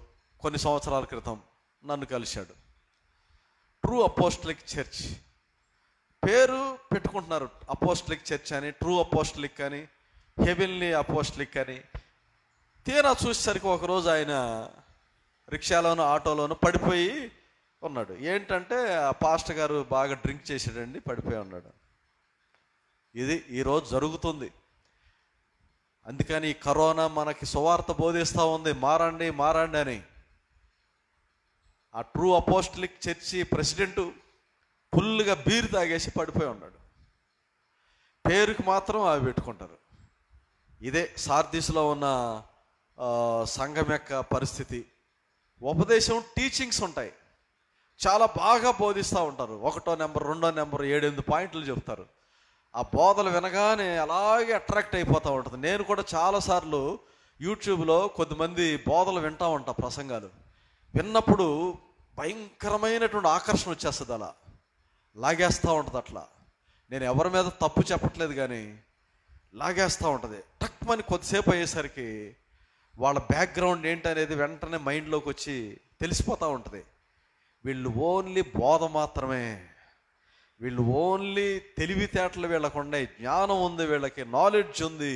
కొన్ని సంవత్సరాల క్రితం నన్ను కలిశాడు ట్రూ అపోస్టలిక్ చర్చ్ పేరు పెట్టుకుంటున్నారు అపోస్టలిక్ చర్చ్ అని ట్రూ అపోస్టలిక్ అని హెవెన్లీ అపోస్టలిక్ అని తీరా చూసేసరికి ఒకరోజు ఆయన రిక్షాలోనూ ఆటోలోనూ పడిపోయి ఉన్నాడు ఏంటంటే ఆ పాస్టర్ గారు బాగా డ్రింక్ చేసాడండి పడిపోయి ఉన్నాడు ఇది ఈరోజు జరుగుతుంది అందుకని ఈ కరోనా మనకి సువార్త బోధిస్తూ ఉంది మారండి మారండి అని ఆ ట్రూ అపోస్టలిక్ చర్చి ప్రెసిడెంటు ఫుల్గా బీరు తాగేసి పడిపోయి ఉన్నాడు పేరుకి మాత్రం అవి పెట్టుకుంటారు ఇదే సార్దీస్లో ఉన్న సంఘం యొక్క పరిస్థితి ఉపదేశం టీచింగ్స్ ఉంటాయి చాలా బాగా బోధిస్తూ ఉంటారు ఒకటో నెంబర్ రెండో నెంబర్ ఏడెనిమిది పాయింట్లు చెప్తారు ఆ బోధలు వినగానే అలాగే అట్రాక్ట్ అయిపోతూ ఉంటుంది నేను కూడా చాలాసార్లు యూట్యూబ్లో కొద్దిమంది బోధలు వింటూ ఉంటా ప్రసంగాలు విన్నప్పుడు భయంకరమైనటువంటి ఆకర్షణ వచ్చేస్తుంది అలా లాగేస్తూ ఉంటుంది అట్లా నేను ఎవరి మీద తప్పు చెప్పట్లేదు కానీ లాగేస్తూ ఉంటుంది టక్ టక్మని కొద్దిసేపు అయ్యేసరికి వాళ్ళ బ్యాక్గ్రౌండ్ ఏంటనేది వెంటనే మైండ్లోకి వచ్చి తెలిసిపోతూ ఉంటుంది వీళ్ళు ఓన్లీ బోధ మాత్రమే వీళ్ళు ఓన్లీ తెలివితేటలు వీళ్ళకు ఉన్నాయి జ్ఞానం ఉంది వీళ్ళకి నాలెడ్జ్ ఉంది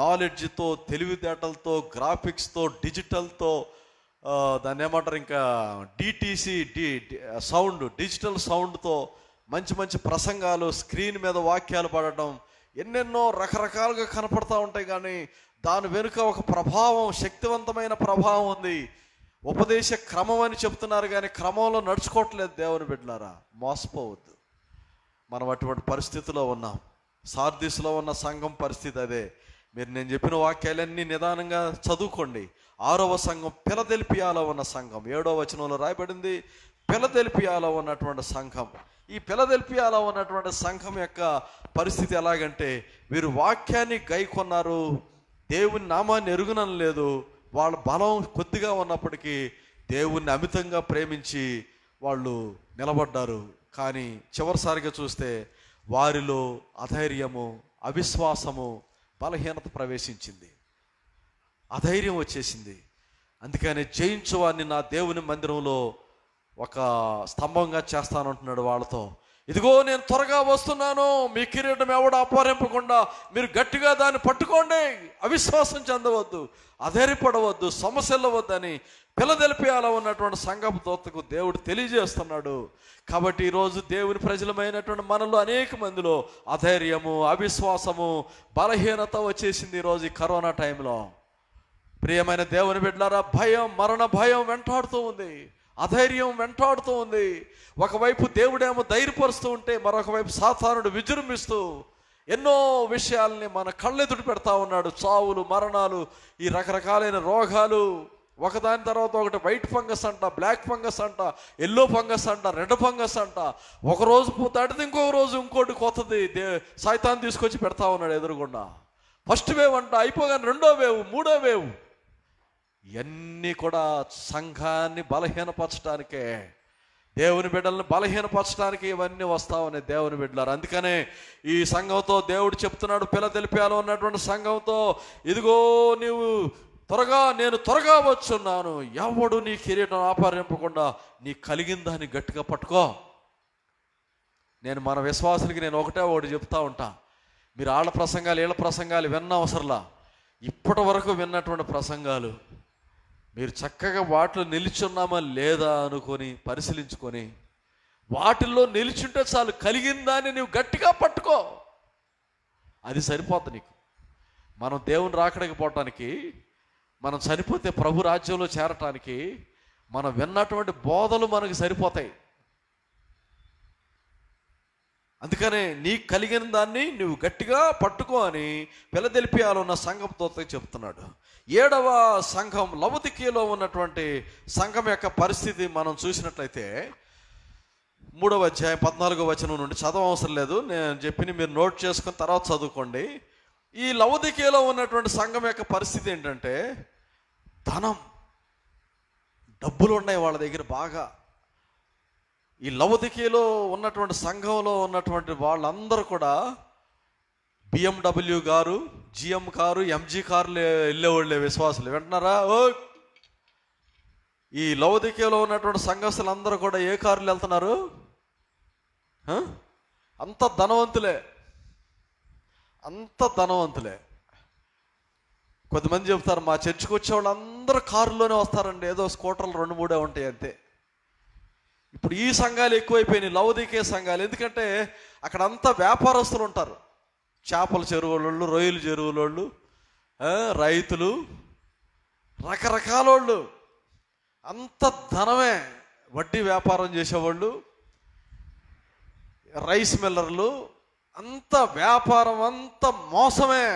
నాలెడ్జ్తో తెలివితేటలతో గ్రాఫిక్స్తో డిజిటల్తో దాన్ని ఏమంటారు ఇంకా డిటీసీ డి సౌండ్ డిజిటల్ సౌండ్తో మంచి మంచి ప్రసంగాలు స్క్రీన్ మీద వాక్యాలు పడటం ఎన్నెన్నో రకరకాలుగా కనపడతా ఉంటాయి కానీ దాని వెనుక ఒక ప్రభావం శక్తివంతమైన ప్రభావం ఉంది ఉపదేశ క్రమం అని చెప్తున్నారు కానీ క్రమంలో నడుచుకోవట్లేదు దేవుని బిడ్డలారా మోసపోవద్దు మనం అటువంటి పరిస్థితిలో ఉన్నాం సార్దీస్లో ఉన్న సంఘం పరిస్థితి అదే మీరు నేను చెప్పిన వాక్యాలన్నీ నిదానంగా చదువుకోండి ఆరవ సంఘం పిలదెలిపియాలో ఉన్న సంఘం ఏడవ వచనంలో రాయబడింది పిలదెలిపియాలో ఉన్నటువంటి సంఘం ఈ పిలదెలిపియాలో ఉన్నటువంటి సంఘం యొక్క పరిస్థితి ఎలాగంటే వీరు వాక్యాన్ని గైకొన్నారు దేవుని నామాన్ని ఎరుగునం లేదు వాళ్ళ బలం కొద్దిగా ఉన్నప్పటికీ దేవుణ్ణి అమితంగా ప్రేమించి వాళ్ళు నిలబడ్డారు కానీ చివరిసారిగా చూస్తే వారిలో అధైర్యము అవిశ్వాసము బలహీనత ప్రవేశించింది అధైర్యం వచ్చేసింది అందుకని జయించువాన్ని నా దేవుని మందిరంలో ఒక స్తంభంగా చేస్తానంటున్నాడు వాళ్ళతో ఇదిగో నేను త్వరగా వస్తున్నాను మీ కిరీటం ఎవడ అపహరింపకుండా మీరు గట్టిగా దాన్ని పట్టుకోండి అవిశ్వాసం చెందవద్దు అధైర్యపడవద్దు సమస్యలవద్దని పిలదెలిపేయాలో ఉన్నటువంటి సంఘపు తోతకు దేవుడు తెలియజేస్తున్నాడు కాబట్టి ఈరోజు దేవుని ప్రజలమైనటువంటి మనలో అనేక మందిలో అధైర్యము అవిశ్వాసము బలహీనత వచ్చేసింది ఈరోజు ఈ కరోనా టైంలో ప్రియమైన దేవుని బిడ్డలారా భయం మరణ భయం వెంటాడుతూ ఉంది అధైర్యం వెంటాడుతూ ఉంది ఒకవైపు దేవుడేమో ధైర్యపరుస్తూ ఉంటే మరొకవైపు సాధారణుడు విజృంభిస్తూ ఎన్నో విషయాల్ని మన కళ్ళెదుటి పెడతా ఉన్నాడు చావులు మరణాలు ఈ రకరకాలైన రోగాలు ఒకదాని తర్వాత ఒకటి వైట్ ఫంగస్ అంట బ్లాక్ ఫంగస్ అంట ఎల్లో ఫంగస్ అంట రెడ్ ఫంగస్ అంట ఒక రోజు పోతాడితే ఇంకొక రోజు ఇంకోటి కొత్తది దే సైతాన్ని తీసుకొచ్చి పెడతా ఉన్నాడు ఎదురుగుండా ఫస్ట్ వేవ్ అంట అయిపోగానే రెండో వేవ్ మూడో వేవ్ ఇవన్నీ కూడా సంఘాన్ని బలహీనపరచడానికే దేవుని బిడ్డలను బలహీనపరచడానికి ఇవన్నీ వస్తావని దేవుని బిడ్డలారు అందుకనే ఈ సంఘంతో దేవుడు చెప్తున్నాడు పిల్ల తెలిపేలో ఉన్నటువంటి సంఘంతో ఇదిగో నీవు త్వరగా నేను త్వరగా వచ్చున్నాను ఎవడు నీ కిరీటం ఆపారింపకుండా నీ కలిగిన దాన్ని గట్టిగా పట్టుకో నేను మన విశ్వాసులకి నేను ఒకటే ఒకటి చెప్తా ఉంటా మీరు ఆళ్ళ ప్రసంగాలు ఏళ్ళ ప్రసంగాలు విన్న అవసరంలా ఇప్పటి వరకు విన్నటువంటి ప్రసంగాలు మీరు చక్కగా వాటిలో నిలిచున్నామా లేదా అనుకొని పరిశీలించుకొని వాటిల్లో నిలిచుంటే చాలు కలిగిన దాన్ని నీవు గట్టిగా పట్టుకో అది సరిపోతుంది నీకు మనం దేవుని రాకడకపోవటానికి పోవటానికి మనం చనిపోతే ప్రభు రాజ్యంలో చేరటానికి మనం విన్నటువంటి బోధలు మనకు సరిపోతాయి అందుకనే నీకు కలిగిన దాన్ని నువ్వు గట్టిగా పట్టుకో అని పిల్లదెలిపియాలన్న సంఘంతో చెప్తున్నాడు ఏడవ సంఘం లవతికీలో ఉన్నటువంటి సంఘం యొక్క పరిస్థితి మనం చూసినట్లయితే మూడవ అధ్యాయం పద్నాలుగవ వచనం నుండి అవసరం లేదు నేను చెప్పిన మీరు నోట్ చేసుకుని తర్వాత చదువుకోండి ఈ లవదికీలో ఉన్నటువంటి సంఘం యొక్క పరిస్థితి ఏంటంటే ధనం డబ్బులు ఉన్నాయి వాళ్ళ దగ్గర బాగా ఈ లవదికీలో ఉన్నటువంటి సంఘంలో ఉన్నటువంటి వాళ్ళందరూ కూడా BMW car GM car MG కార్లు వెళ్ళేవాళ్ళే విశ్వాసులు వింటున్నారా ఓ ఈ లౌదికలో ఉన్నటువంటి సంఘస్థులందరూ కూడా ఏ కారులు వెళ్తున్నారు అంత ధనవంతులే అంత ధనవంతులే కొంతమంది చెప్తారు మా చర్చికి వచ్చే అందరూ కారులోనే వస్తారండి ఏదో స్కూటర్లు రెండు మూడే ఉంటాయి అంతే ఇప్పుడు ఈ సంఘాలు ఎక్కువైపోయినాయి లౌదికే సంఘాలు ఎందుకంటే అక్కడ అంతా వ్యాపారస్తులు ఉంటారు చేపల చెరువులోళ్ళు రొయ్యల చెరువులోళ్ళు రైతులు రకరకాలోళ్ళు అంత ధనమే వడ్డీ వ్యాపారం చేసేవాళ్ళు రైస్ మిల్లర్లు అంత వ్యాపారం అంత మోసమే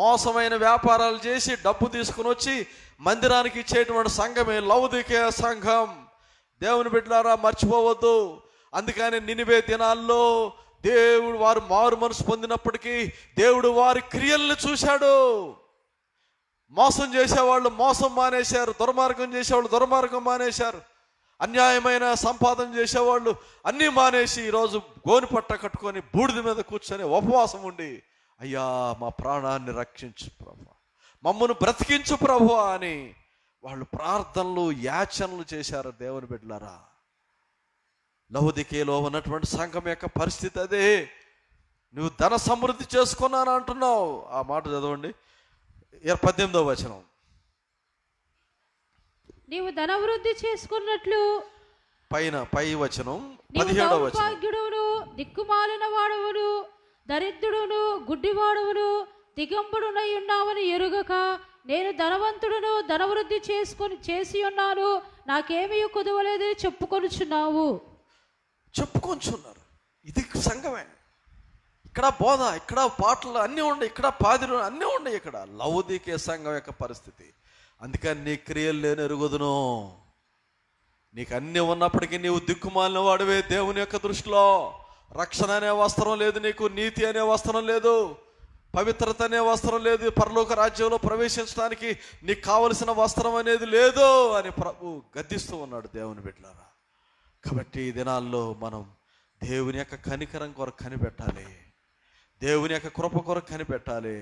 మోసమైన వ్యాపారాలు చేసి డబ్బు తీసుకుని వచ్చి మందిరానికి ఇచ్చేటువంటి సంఘమే లౌదికే సంఘం దేవుని బిడ్డారా మర్చిపోవద్దు అందుకని నినివే దినాల్లో దేవుడు వారు మారు మనసు పొందినప్పటికీ దేవుడు వారి క్రియల్ని చూశాడు మోసం చేసేవాళ్ళు మోసం మానేశారు దుర్మార్గం చేసేవాళ్ళు దుర్మార్గం మానేశారు అన్యాయమైన సంపాదన చేసేవాళ్ళు అన్నీ మానేసి ఈరోజు గోని పట్ట కట్టుకొని బూడిద మీద కూర్చొని ఉపవాసం ఉండి అయ్యా మా ప్రాణాన్ని రక్షించు ప్రభు మమ్మను బ్రతికించు ప్రభు అని వాళ్ళు ప్రార్థనలు యాచనలు చేశారు దేవుని బిడ్డలారా లహుదికేలో ఉన్నటువంటి సంఘం యొక్క పరిస్థితి అదే నువ్వు ధన సమృద్ధి చేసుకున్నాను అంటున్నావు ఆ మాట చదవండి పద్దెనిమిదవ వచనం నీవు ధనవృద్ధి చేసుకున్నట్లు పైన పై వచనం పదిహేడవ దిక్కుమాలిన వాడవును దరిద్రుడును గుడ్డివాడవును దిగంబుడునై ఉన్నావని ఎరుగక నేను ధనవంతుడును ధనవృద్ధి చేసుకొని చేసి ఉన్నాను నాకేమీ కుదవలేదని చెప్పుకొనుచున్నావు చెప్పుకొంచున్నారు ఇది సంఘమే ఇక్కడ బోధ ఇక్కడ పాటలు అన్నీ ఉన్నాయి ఇక్కడ పాదిలు అన్నీ ఉన్నాయి ఇక్కడ లౌదికే సంఘం యొక్క పరిస్థితి అందుకని నీ క్రియలు నేను ఎరుగుదును నీకు అన్నీ ఉన్నప్పటికీ నీవు దిక్కుమాలిన వాడివే దేవుని యొక్క దృష్టిలో రక్షణ అనే వస్త్రం లేదు నీకు నీతి అనే వస్త్రం లేదు పవిత్రత అనే వస్త్రం లేదు పరలోక రాజ్యంలో ప్రవేశించడానికి నీకు కావలసిన వస్త్రం అనేది లేదు అని ప్రభు గద్దిస్తూ ఉన్నాడు దేవుని బిడ్డలారా కాబట్టి ఈ దినాల్లో మనం దేవుని యొక్క కనికరం కొరకు కనిపెట్టాలి దేవుని యొక్క కృప కొరకు కనిపెట్టాలి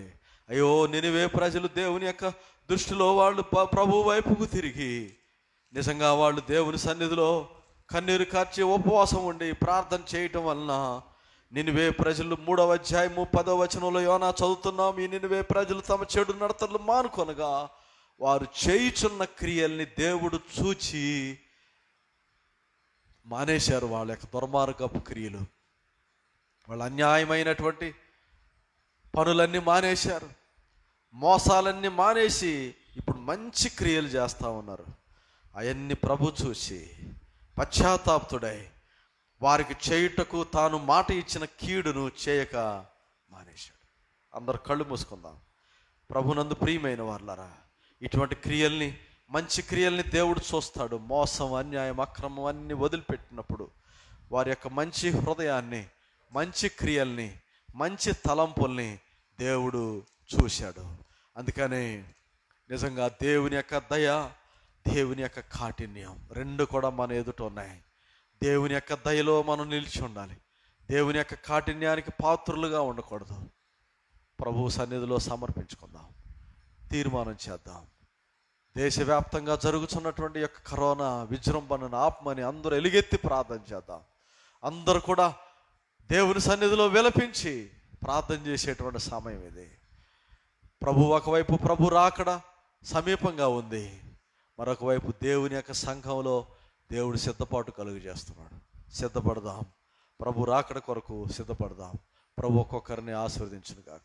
అయ్యో నినివే ప్రజలు దేవుని యొక్క దృష్టిలో వాళ్ళు ప్రభు వైపుకు తిరిగి నిజంగా వాళ్ళు దేవుని సన్నిధిలో కన్నీరు కార్చి ఉపవాసం ఉండి ప్రార్థన చేయటం వలన నినివే ప్రజలు మూడవ అధ్యాయము పదవ వచనంలో యోనా చదువుతున్నాం ఈ నినివే ప్రజలు తమ చెడు నడతలు మానుకొనగా వారు చేయుచున్న క్రియల్ని దేవుడు చూచి మానేశారు వాళ్ళ యొక్క దుర్మార్గపు క్రియలు వాళ్ళు అన్యాయమైనటువంటి పనులన్నీ మానేశారు మోసాలన్నీ మానేసి ఇప్పుడు మంచి క్రియలు చేస్తూ ఉన్నారు అవన్నీ ప్రభు చూసి పశ్చాత్తాప్తుడై వారికి చేయుటకు తాను మాట ఇచ్చిన కీడును చేయక మానేశాడు అందరు కళ్ళు మూసుకుందాం ప్రభునందు ప్రియమైన వాళ్ళరా ఇటువంటి క్రియల్ని మంచి క్రియల్ని దేవుడు చూస్తాడు మోసం అన్యాయం అక్రమం అన్ని వదిలిపెట్టినప్పుడు వారి యొక్క మంచి హృదయాన్ని మంచి క్రియల్ని మంచి తలంపుల్ని దేవుడు చూశాడు అందుకని నిజంగా దేవుని యొక్క దయ దేవుని యొక్క కాఠిన్యం రెండు కూడా మన ఎదుట ఉన్నాయి దేవుని యొక్క దయలో మనం నిలిచి ఉండాలి దేవుని యొక్క కాఠిన్యానికి పాత్రులుగా ఉండకూడదు ప్రభు సన్నిధిలో సమర్పించుకుందాం తీర్మానం చేద్దాం దేశవ్యాప్తంగా జరుగుతున్నటువంటి యొక్క కరోనా విజృంభణను ఆపమని అందరూ ఎలుగెత్తి ప్రార్థన చేద్దాం అందరూ కూడా దేవుని సన్నిధిలో విలపించి ప్రార్థన చేసేటువంటి సమయం ఇది ప్రభు ఒకవైపు ప్రభు రాకడ సమీపంగా ఉంది మరొక వైపు దేవుని యొక్క సంఘంలో దేవుడు సిద్ధపాటు కలుగు చేస్తున్నాడు సిద్ధపడదాం ప్రభు రాకడ కొరకు సిద్ధపడదాం ప్రభు ఒక్కొక్కరిని ఆస్వాదించును కాక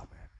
ఆమె